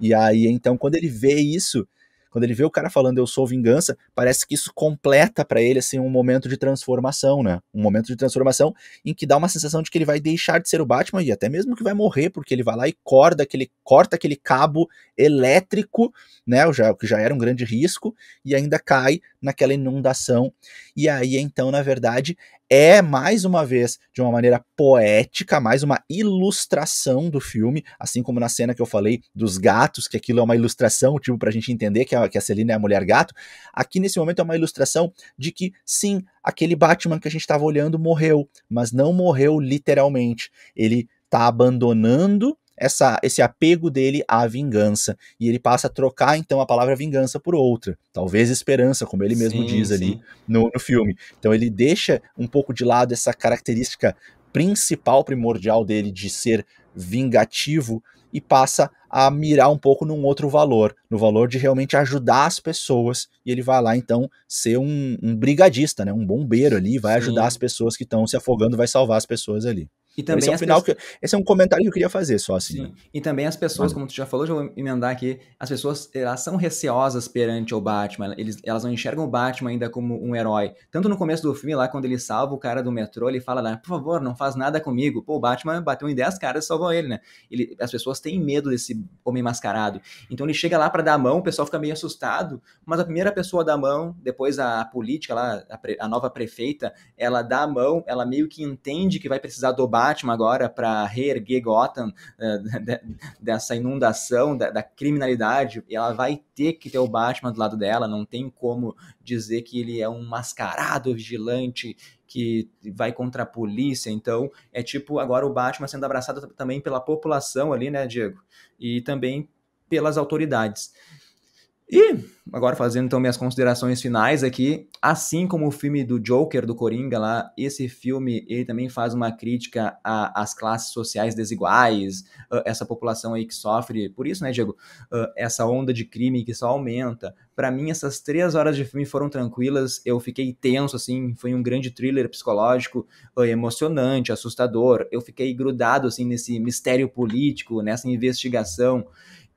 E aí, então, quando ele vê isso, quando ele vê o cara falando eu sou vingança, parece que isso completa para ele, assim, um momento de transformação, né? Um momento de transformação em que dá uma sensação de que ele vai deixar de ser o Batman e até mesmo que vai morrer, porque ele vai lá e corda aquele, corta aquele cabo elétrico, né, o, que já era um grande risco, e ainda cai naquela inundação. E aí, então, na verdade, é mais uma vez de uma maneira poética, mais uma ilustração do filme, assim como na cena que eu falei dos gatos, que aquilo é uma ilustração, tipo, pra gente entender que a, que a Celina é a mulher gato. Aqui nesse momento é uma ilustração de que, sim, aquele Batman que a gente estava olhando morreu, mas não morreu literalmente. Ele tá abandonando essa, esse apego dele à vingança. E ele passa a trocar, então, a palavra vingança por outra. Talvez esperança, como ele mesmo sim, diz sim. ali no, no filme. Então, ele deixa um pouco de lado essa característica principal, primordial dele de ser vingativo e passa a mirar um pouco num outro valor, no valor de realmente ajudar as pessoas. E ele vai lá então ser um, um brigadista, né? um bombeiro ali, vai Sim. ajudar as pessoas que estão se afogando, vai salvar as pessoas ali. E também então, esse é, um final que, esse é um comentário que eu queria fazer só, assim. E também as pessoas, como tu já falou, já vou emendar aqui, as pessoas elas são receosas perante o Batman, eles, elas não enxergam o Batman ainda como um herói. Tanto no começo do filme, lá quando ele salva o cara do metrô, ele fala lá, por favor, não faz nada comigo. Pô, o Batman bateu em 10 caras e salvou ele, né? Ele, as pessoas têm medo desse homem mascarado. Então ele chega lá para dar a mão, o pessoal fica meio assustado, mas a primeira pessoa dá a mão, depois a política lá, a, pre, a nova prefeita, ela dá a mão, ela meio que entende que vai precisar do Batman Batman agora para reerguer Gotham uh, de, dessa inundação da, da, criminalidade, ela vai ter que ter o Batman do lado dela, não tem como dizer que ele é um mascarado vigilante que vai contra a polícia, então é tipo agora o Batman sendo abraçado também pela população ali, né, Diego? E também pelas autoridades. E agora fazendo então minhas considerações finais aqui, assim como o filme do Joker do Coringa lá, esse filme ele também faz uma crítica às classes sociais desiguais, ah, essa população aí que sofre, por isso, né, Diego, ah, essa onda de crime que só aumenta. Para mim essas três horas de filme foram tranquilas, eu fiquei tenso assim, foi um grande thriller psicológico, ah, emocionante, assustador. Eu fiquei grudado assim nesse mistério político, nessa investigação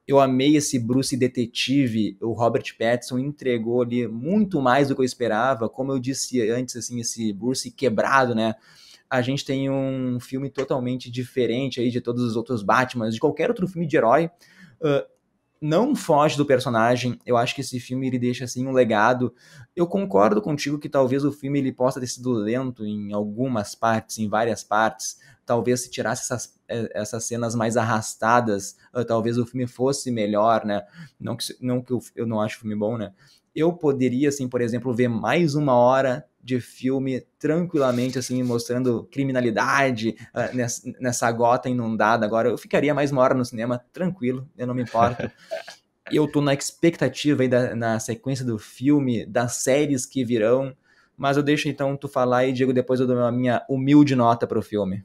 eu amei esse Bruce detetive, o Robert Pattinson entregou ali muito mais do que eu esperava, como eu disse antes, assim, esse Bruce quebrado, né, a gente tem um filme totalmente diferente aí de todos os outros Batmans, de qualquer outro filme de herói, uh, não foge do personagem. Eu acho que esse filme ele deixa assim um legado. Eu concordo contigo que talvez o filme ele possa ter sido lento em algumas partes, em várias partes. Talvez se tirasse essas, eh, essas cenas mais arrastadas, eh, talvez o filme fosse melhor, né? Não que, não que eu, eu não acho o filme bom, né? eu poderia, assim, por exemplo, ver mais uma hora de filme tranquilamente, assim, mostrando criminalidade uh, ah, nessa, nessa gota inundada. Agora, eu ficaria mais uma hora no cinema, tranquilo, eu não me importo. eu tô na expectativa aí da, na sequência do filme, das séries que virão, mas eu deixo então tu falar e, Diego, depois eu dou a minha humilde nota pro filme.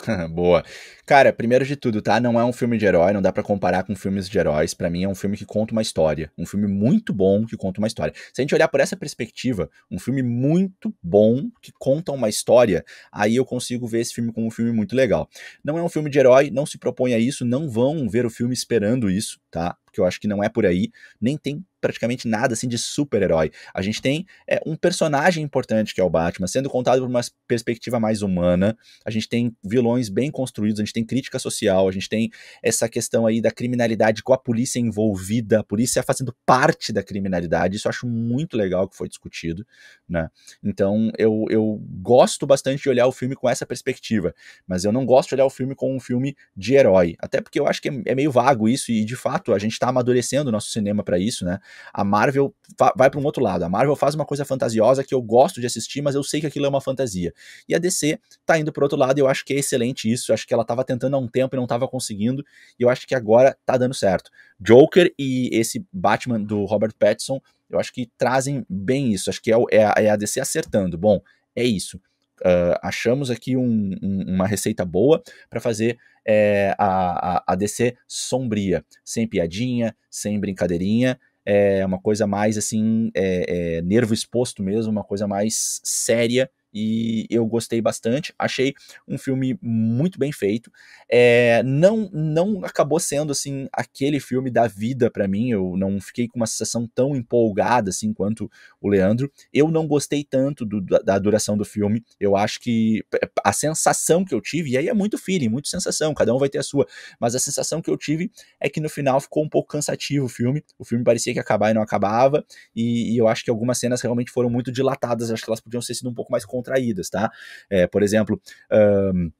Boa. Cara, primeiro de tudo, tá? Não é um filme de herói, não dá para comparar com filmes de heróis. Para mim é um filme que conta uma história, um filme muito bom que conta uma história. Se a gente olhar por essa perspectiva, um filme muito bom que conta uma história, aí eu consigo ver esse filme como um filme muito legal. Não é um filme de herói, não se propõe a isso, não vão ver o filme esperando isso, tá? Porque eu acho que não é por aí, nem tem praticamente nada assim de super-herói. A gente tem é, um personagem importante que é o Batman, sendo contado por uma perspectiva mais humana. A gente tem vilões bem construídos, a gente tem crítica social, a gente tem essa questão aí da criminalidade com a polícia envolvida, a polícia fazendo parte da criminalidade. Isso eu acho muito legal que foi discutido, né? Então eu, eu gosto bastante de olhar o filme com essa perspectiva, mas eu não gosto de olhar o filme como um filme de herói, até porque eu acho que é, é meio vago isso e de fato a gente está amadurecendo o nosso cinema para isso, né? A Marvel vai para um outro lado. A Marvel faz uma coisa fantasiosa que eu gosto de assistir, mas eu sei que aquilo é uma fantasia. E a DC tá indo para outro lado e eu acho que é excelente isso. Eu acho que ela tava tentando há um tempo e não tava conseguindo. E eu acho que agora tá dando certo. Joker e esse Batman do Robert Pattinson, eu acho que trazem bem isso. Acho que é, é, é a é DC acertando. Bom, é isso. Uh, achamos aqui um, um, uma receita boa para fazer é, a, a, a, DC sombria, sem piadinha, sem brincadeirinha, é uma coisa mais assim, é, é, nervo exposto mesmo, uma coisa mais séria e eu gostei bastante. Achei um filme muito bem feito. É, não, não acabou sendo assim aquele filme da vida para mim. Eu não fiquei com uma sensação tão empolgada assim quanto o Leandro. Eu não gostei tanto do, da, da, duração do filme. Eu acho que eh, a sensação que eu tive, e aí é muito feeling, muito sensação, cada um vai ter a sua, mas a sensação que eu tive é que no final ficou um pouco cansativo o filme. O filme parecia que ia acabar e não acabava, e, e eu acho que algumas cenas realmente foram muito dilatadas. Acho que elas podiam ter sido um pouco mais contraídas, tá? É, por exemplo. Um,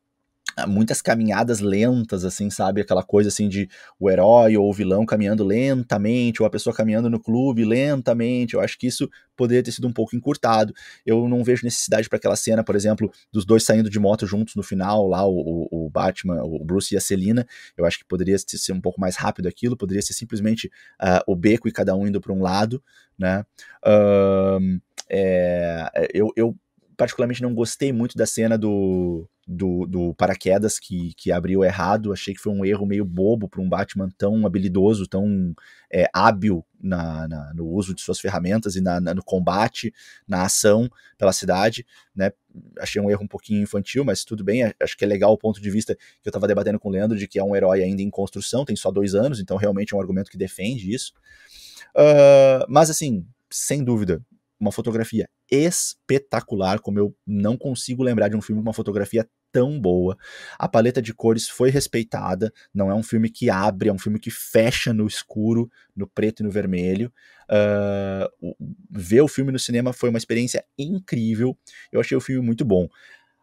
muitas caminhadas lentas, assim, sabe? Aquela coisa assim de o herói ou o vilão caminhando lentamente, ou a pessoa caminhando no clube lentamente. Eu acho que isso poderia ter sido um pouco encurtado. Eu não vejo necessidade para aquela cena, por exemplo, dos dois saindo de moto juntos no final, lá o, o, Batman, o Bruce e a Celina. Eu acho que poderia ser um pouco mais rápido aquilo, poderia ser simplesmente uh, o beco e cada um indo para um lado, né? Uh, é, eu, eu particularmente não gostei muito da cena do, do, do paraquedas que, que abriu errado. Achei que foi um erro meio bobo para um Batman tão habilidoso, tão é, hábil na, na, no uso de suas ferramentas e na, na, no combate, na ação pela cidade. Né? Achei um erro um pouquinho infantil, mas tudo bem. Acho que é legal o ponto de vista que eu estava debatendo com o Leandro de que é um herói ainda em construção, tem só dois anos, então realmente é um argumento que defende isso. Uh, mas assim, sem dúvida, uma fotografia espetacular, como eu não consigo lembrar de um filme com uma fotografia tão boa. A paleta de cores foi respeitada, não é um filme que abre, é um filme que fecha no escuro, no preto e no vermelho. Uh, ver o filme no cinema foi uma experiência incrível, eu achei o filme muito bom.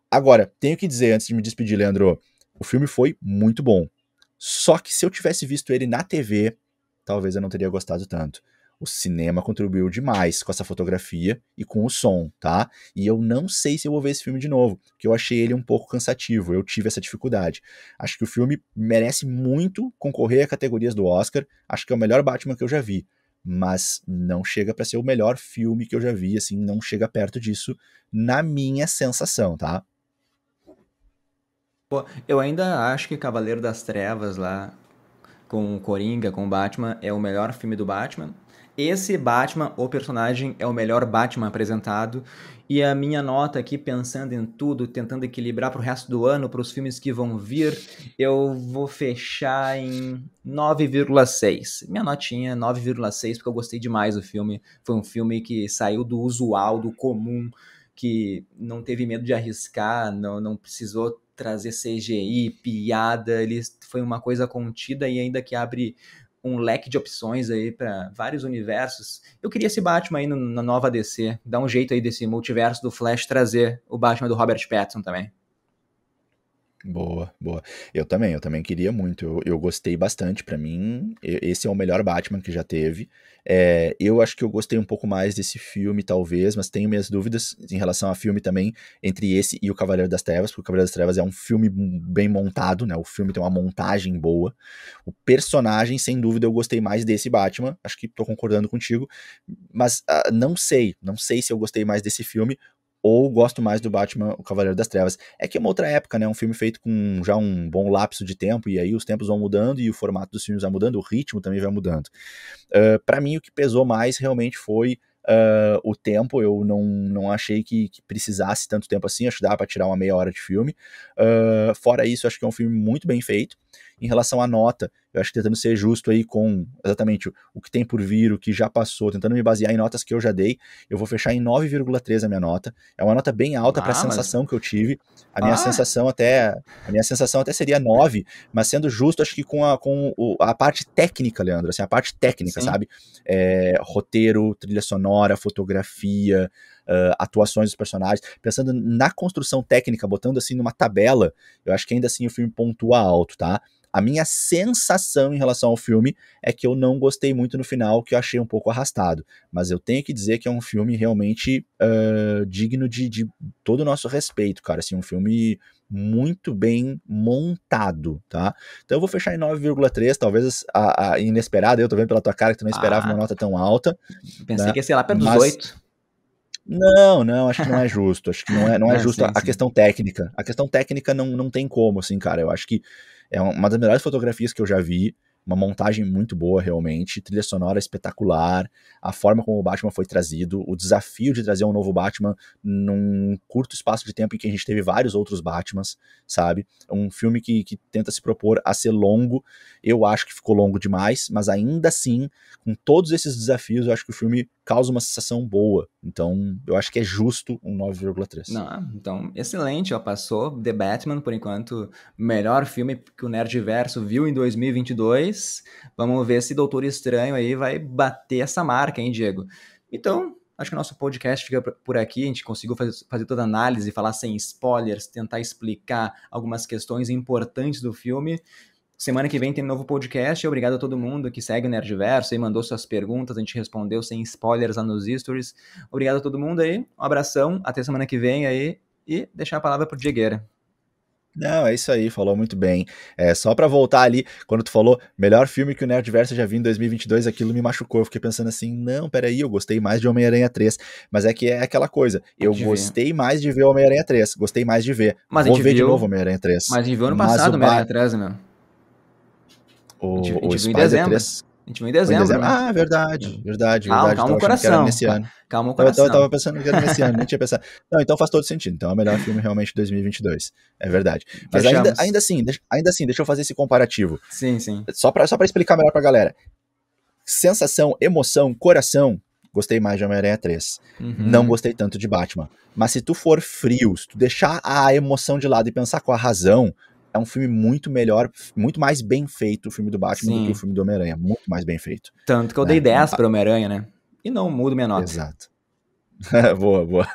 Agora, tenho que dizer, antes de me despedir, Leandro, o filme foi muito bom. Só que se eu tivesse visto ele na TV, talvez eu não teria gostado tanto. O cinema contribuiu demais com essa fotografia e com o som, tá? E eu não sei se eu vou ver esse filme de novo, porque eu achei ele um pouco cansativo, eu tive essa dificuldade. Acho que o filme merece muito concorrer a categorias do Oscar, acho que é o melhor Batman que eu já vi, mas não chega para ser o melhor filme que eu já vi, assim, não chega perto disso, na minha sensação, tá? Pô, eu ainda acho que Cavaleiro das Trevas lá, com o Coringa, com Batman, é o melhor filme do Batman. Esse Batman, o personagem, é o melhor Batman apresentado. E a minha nota aqui, pensando em tudo, tentando equilibrar para o resto do ano, para os filmes que vão vir, eu vou fechar em 9,6. Minha notinha é 9,6, porque eu gostei demais do filme. Foi um filme que saiu do usual, do comum, que não teve medo de arriscar, não, não precisou trazer CGI, piada, ele foi uma coisa contida e ainda que abre com um leque de opções aí para vários universos. Eu queria esse Batman aí no, na nova DC, dar um jeito aí desse multiverso do Flash trazer o Batman do Robert Pattinson também. Boa, boa. Eu também, eu também queria muito. Eu, eu gostei bastante. Para mim, esse é o melhor Batman que já teve. É, eu acho que eu gostei um pouco mais desse filme, talvez, mas tenho minhas dúvidas em relação a filme também entre esse e o Cavaleiro das Trevas, porque o Cavaleiro das Trevas é um filme bem montado, né? O filme tem uma montagem boa. O personagem, sem dúvida, eu gostei mais desse Batman. Acho que tô concordando contigo, mas ah, não sei, não sei se eu gostei mais desse filme ou gosto mais do Batman, o Cavaleiro das Trevas. É que é uma outra época, né? Um filme feito com já um bom lapso de tempo, e aí os tempos vão mudando, e o formato dos filmes vai mudando, o ritmo também vai mudando. Uh, ah, para mim, o que pesou mais realmente foi uh, o tempo. Eu não, não achei que, que precisasse tanto tempo assim, acho que dava pra tirar uma meia hora de filme. Uh, fora isso, acho que é um filme muito bem feito em relação à nota, eu acho que tentando ser justo aí com exatamente o, que tem por vir, o que já passou, tentando me basear em notas que eu já dei, eu vou fechar em 9,3 a minha nota. É uma nota bem alta ah, para a sensação que eu tive. A minha ah. sensação até a minha sensação até seria 9, mas sendo justo, acho que com a, com a parte técnica, Leandro, assim, a parte técnica, Sim. sabe? É, roteiro, trilha sonora, fotografia, uh, atuações dos personagens, pensando na construção técnica, botando assim numa tabela, eu acho que ainda assim o filme pontua alto, tá? A minha sensação em relação ao filme é que eu não gostei muito no final, que eu achei um pouco arrastado. Mas eu tenho que dizer que é um filme realmente uh, digno de, de, todo o nosso respeito, cara. Assim, um filme muito bem montado, tá? Então eu vou fechar em 9,3, talvez a, a inesperada, eu tô vendo pela tua cara que tu não esperava ah, uma nota tão alta. Pensei né? que ia ser lá pelos Mas... 8. Não, não, acho que não é justo. Acho que não é, não é, ah, justo sim, a sim. questão técnica. A questão técnica não, não tem como, assim, cara. Eu acho que é uma das melhores fotografias que eu já vi uma montagem muito boa realmente, trilha sonora espetacular, a forma como o Batman foi trazido, o desafio de trazer um novo Batman num curto espaço de tempo em que a gente teve vários outros Batmans, sabe? Um filme que, que tenta se propor a ser longo, eu acho que ficou longo demais, mas ainda assim, com todos esses desafios, eu acho que o filme causa uma sensação boa. Então, eu acho que é justo um 9,3. Não, então, excelente, ó, passou The Batman por enquanto, melhor filme que o Nerdverso viu em 2022. 2. Vamos ver se Doutor Estranho aí vai bater essa marca, hein, Diego? Então, acho que o nosso podcast fica por aqui. A gente conseguiu fazer, fazer toda a análise, falar sem spoilers, tentar explicar algumas questões importantes do filme. Semana que vem tem um novo podcast. Obrigado a todo mundo que segue o Nerdverso e mandou suas perguntas. A gente respondeu sem spoilers lá nos stories. Obrigado a todo mundo aí. Um abração. Até semana que vem aí. E deixar a palavra pro Diegueira. Não, é isso aí, falou muito bem. É, só para voltar ali, quando tu falou melhor filme que o Nerdverso já viu em 2022, aquilo me machucou. Eu fiquei pensando assim, não, peraí, eu gostei mais de Homem-Aranha 3. Mas é que é aquela coisa, eu gostei ver. mais de ver Homem-Aranha 3, gostei mais de ver. Mas Vou ver viu, de novo Homem-Aranha 3. Mas a gente viu ano mas passado Homem-Aranha 3, né, meu. O, a gente, a gente o Spider em é dezembro. 3... A gente veio em dezembro. Em dezembro. Né? Ah, verdade, verdade, calma, verdade. Calma o coração. Nesse ano. Calma o coração. Eu, eu tava pensando que era nesse ano, nem tinha pensado. Não, então faz todo sentido. Então é o melhor filme realmente de 2022. É verdade. Mas ainda, ainda, assim, ainda assim, deixa eu fazer esse comparativo. Sim, sim. Só pra, só pra explicar melhor pra galera. Sensação, emoção, coração, gostei mais de Homem-Aranha 3. Uhum. Não gostei tanto de Batman. Mas se tu for frio, se tu deixar a emoção de lado e pensar com a razão, é um filme muito melhor, muito mais bem feito o filme do Batman Sim. do que o filme do Homem-Aranha. Muito mais bem feito. Tanto que eu é, dei 10 tá. para Homem-Aranha, né? E não mudo minha nota. Exato. boa, boa.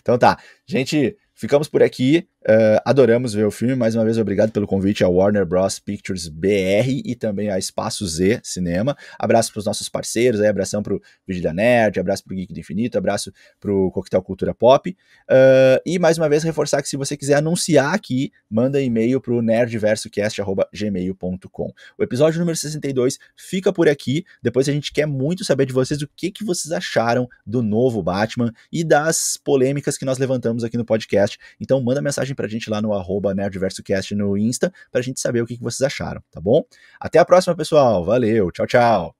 Então tá. Gente, ficamos por aqui. Uh, adoramos ver o filme. Mais uma vez, obrigado pelo convite à Warner Bros. Pictures BR e também a Espaço Z Cinema. Abraço para os nossos parceiros, aí, abração para o Vigília Nerd, abraço para o Geek do Infinito, abraço para o Coquetel Cultura Pop. Uh, e mais uma vez, reforçar que se você quiser anunciar aqui, manda e-mail para o nerdversocast.gmail.com. O episódio número 62 fica por aqui. Depois a gente quer muito saber de vocês o que, que vocês acharam do novo Batman e das polêmicas que nós levantamos aqui no podcast. Então, manda mensagem mensagem pra gente lá no arroba nerdversocast no Insta, pra gente saber o que, que vocês acharam, tá bom? Até a próxima, pessoal. Valeu, tchau, tchau.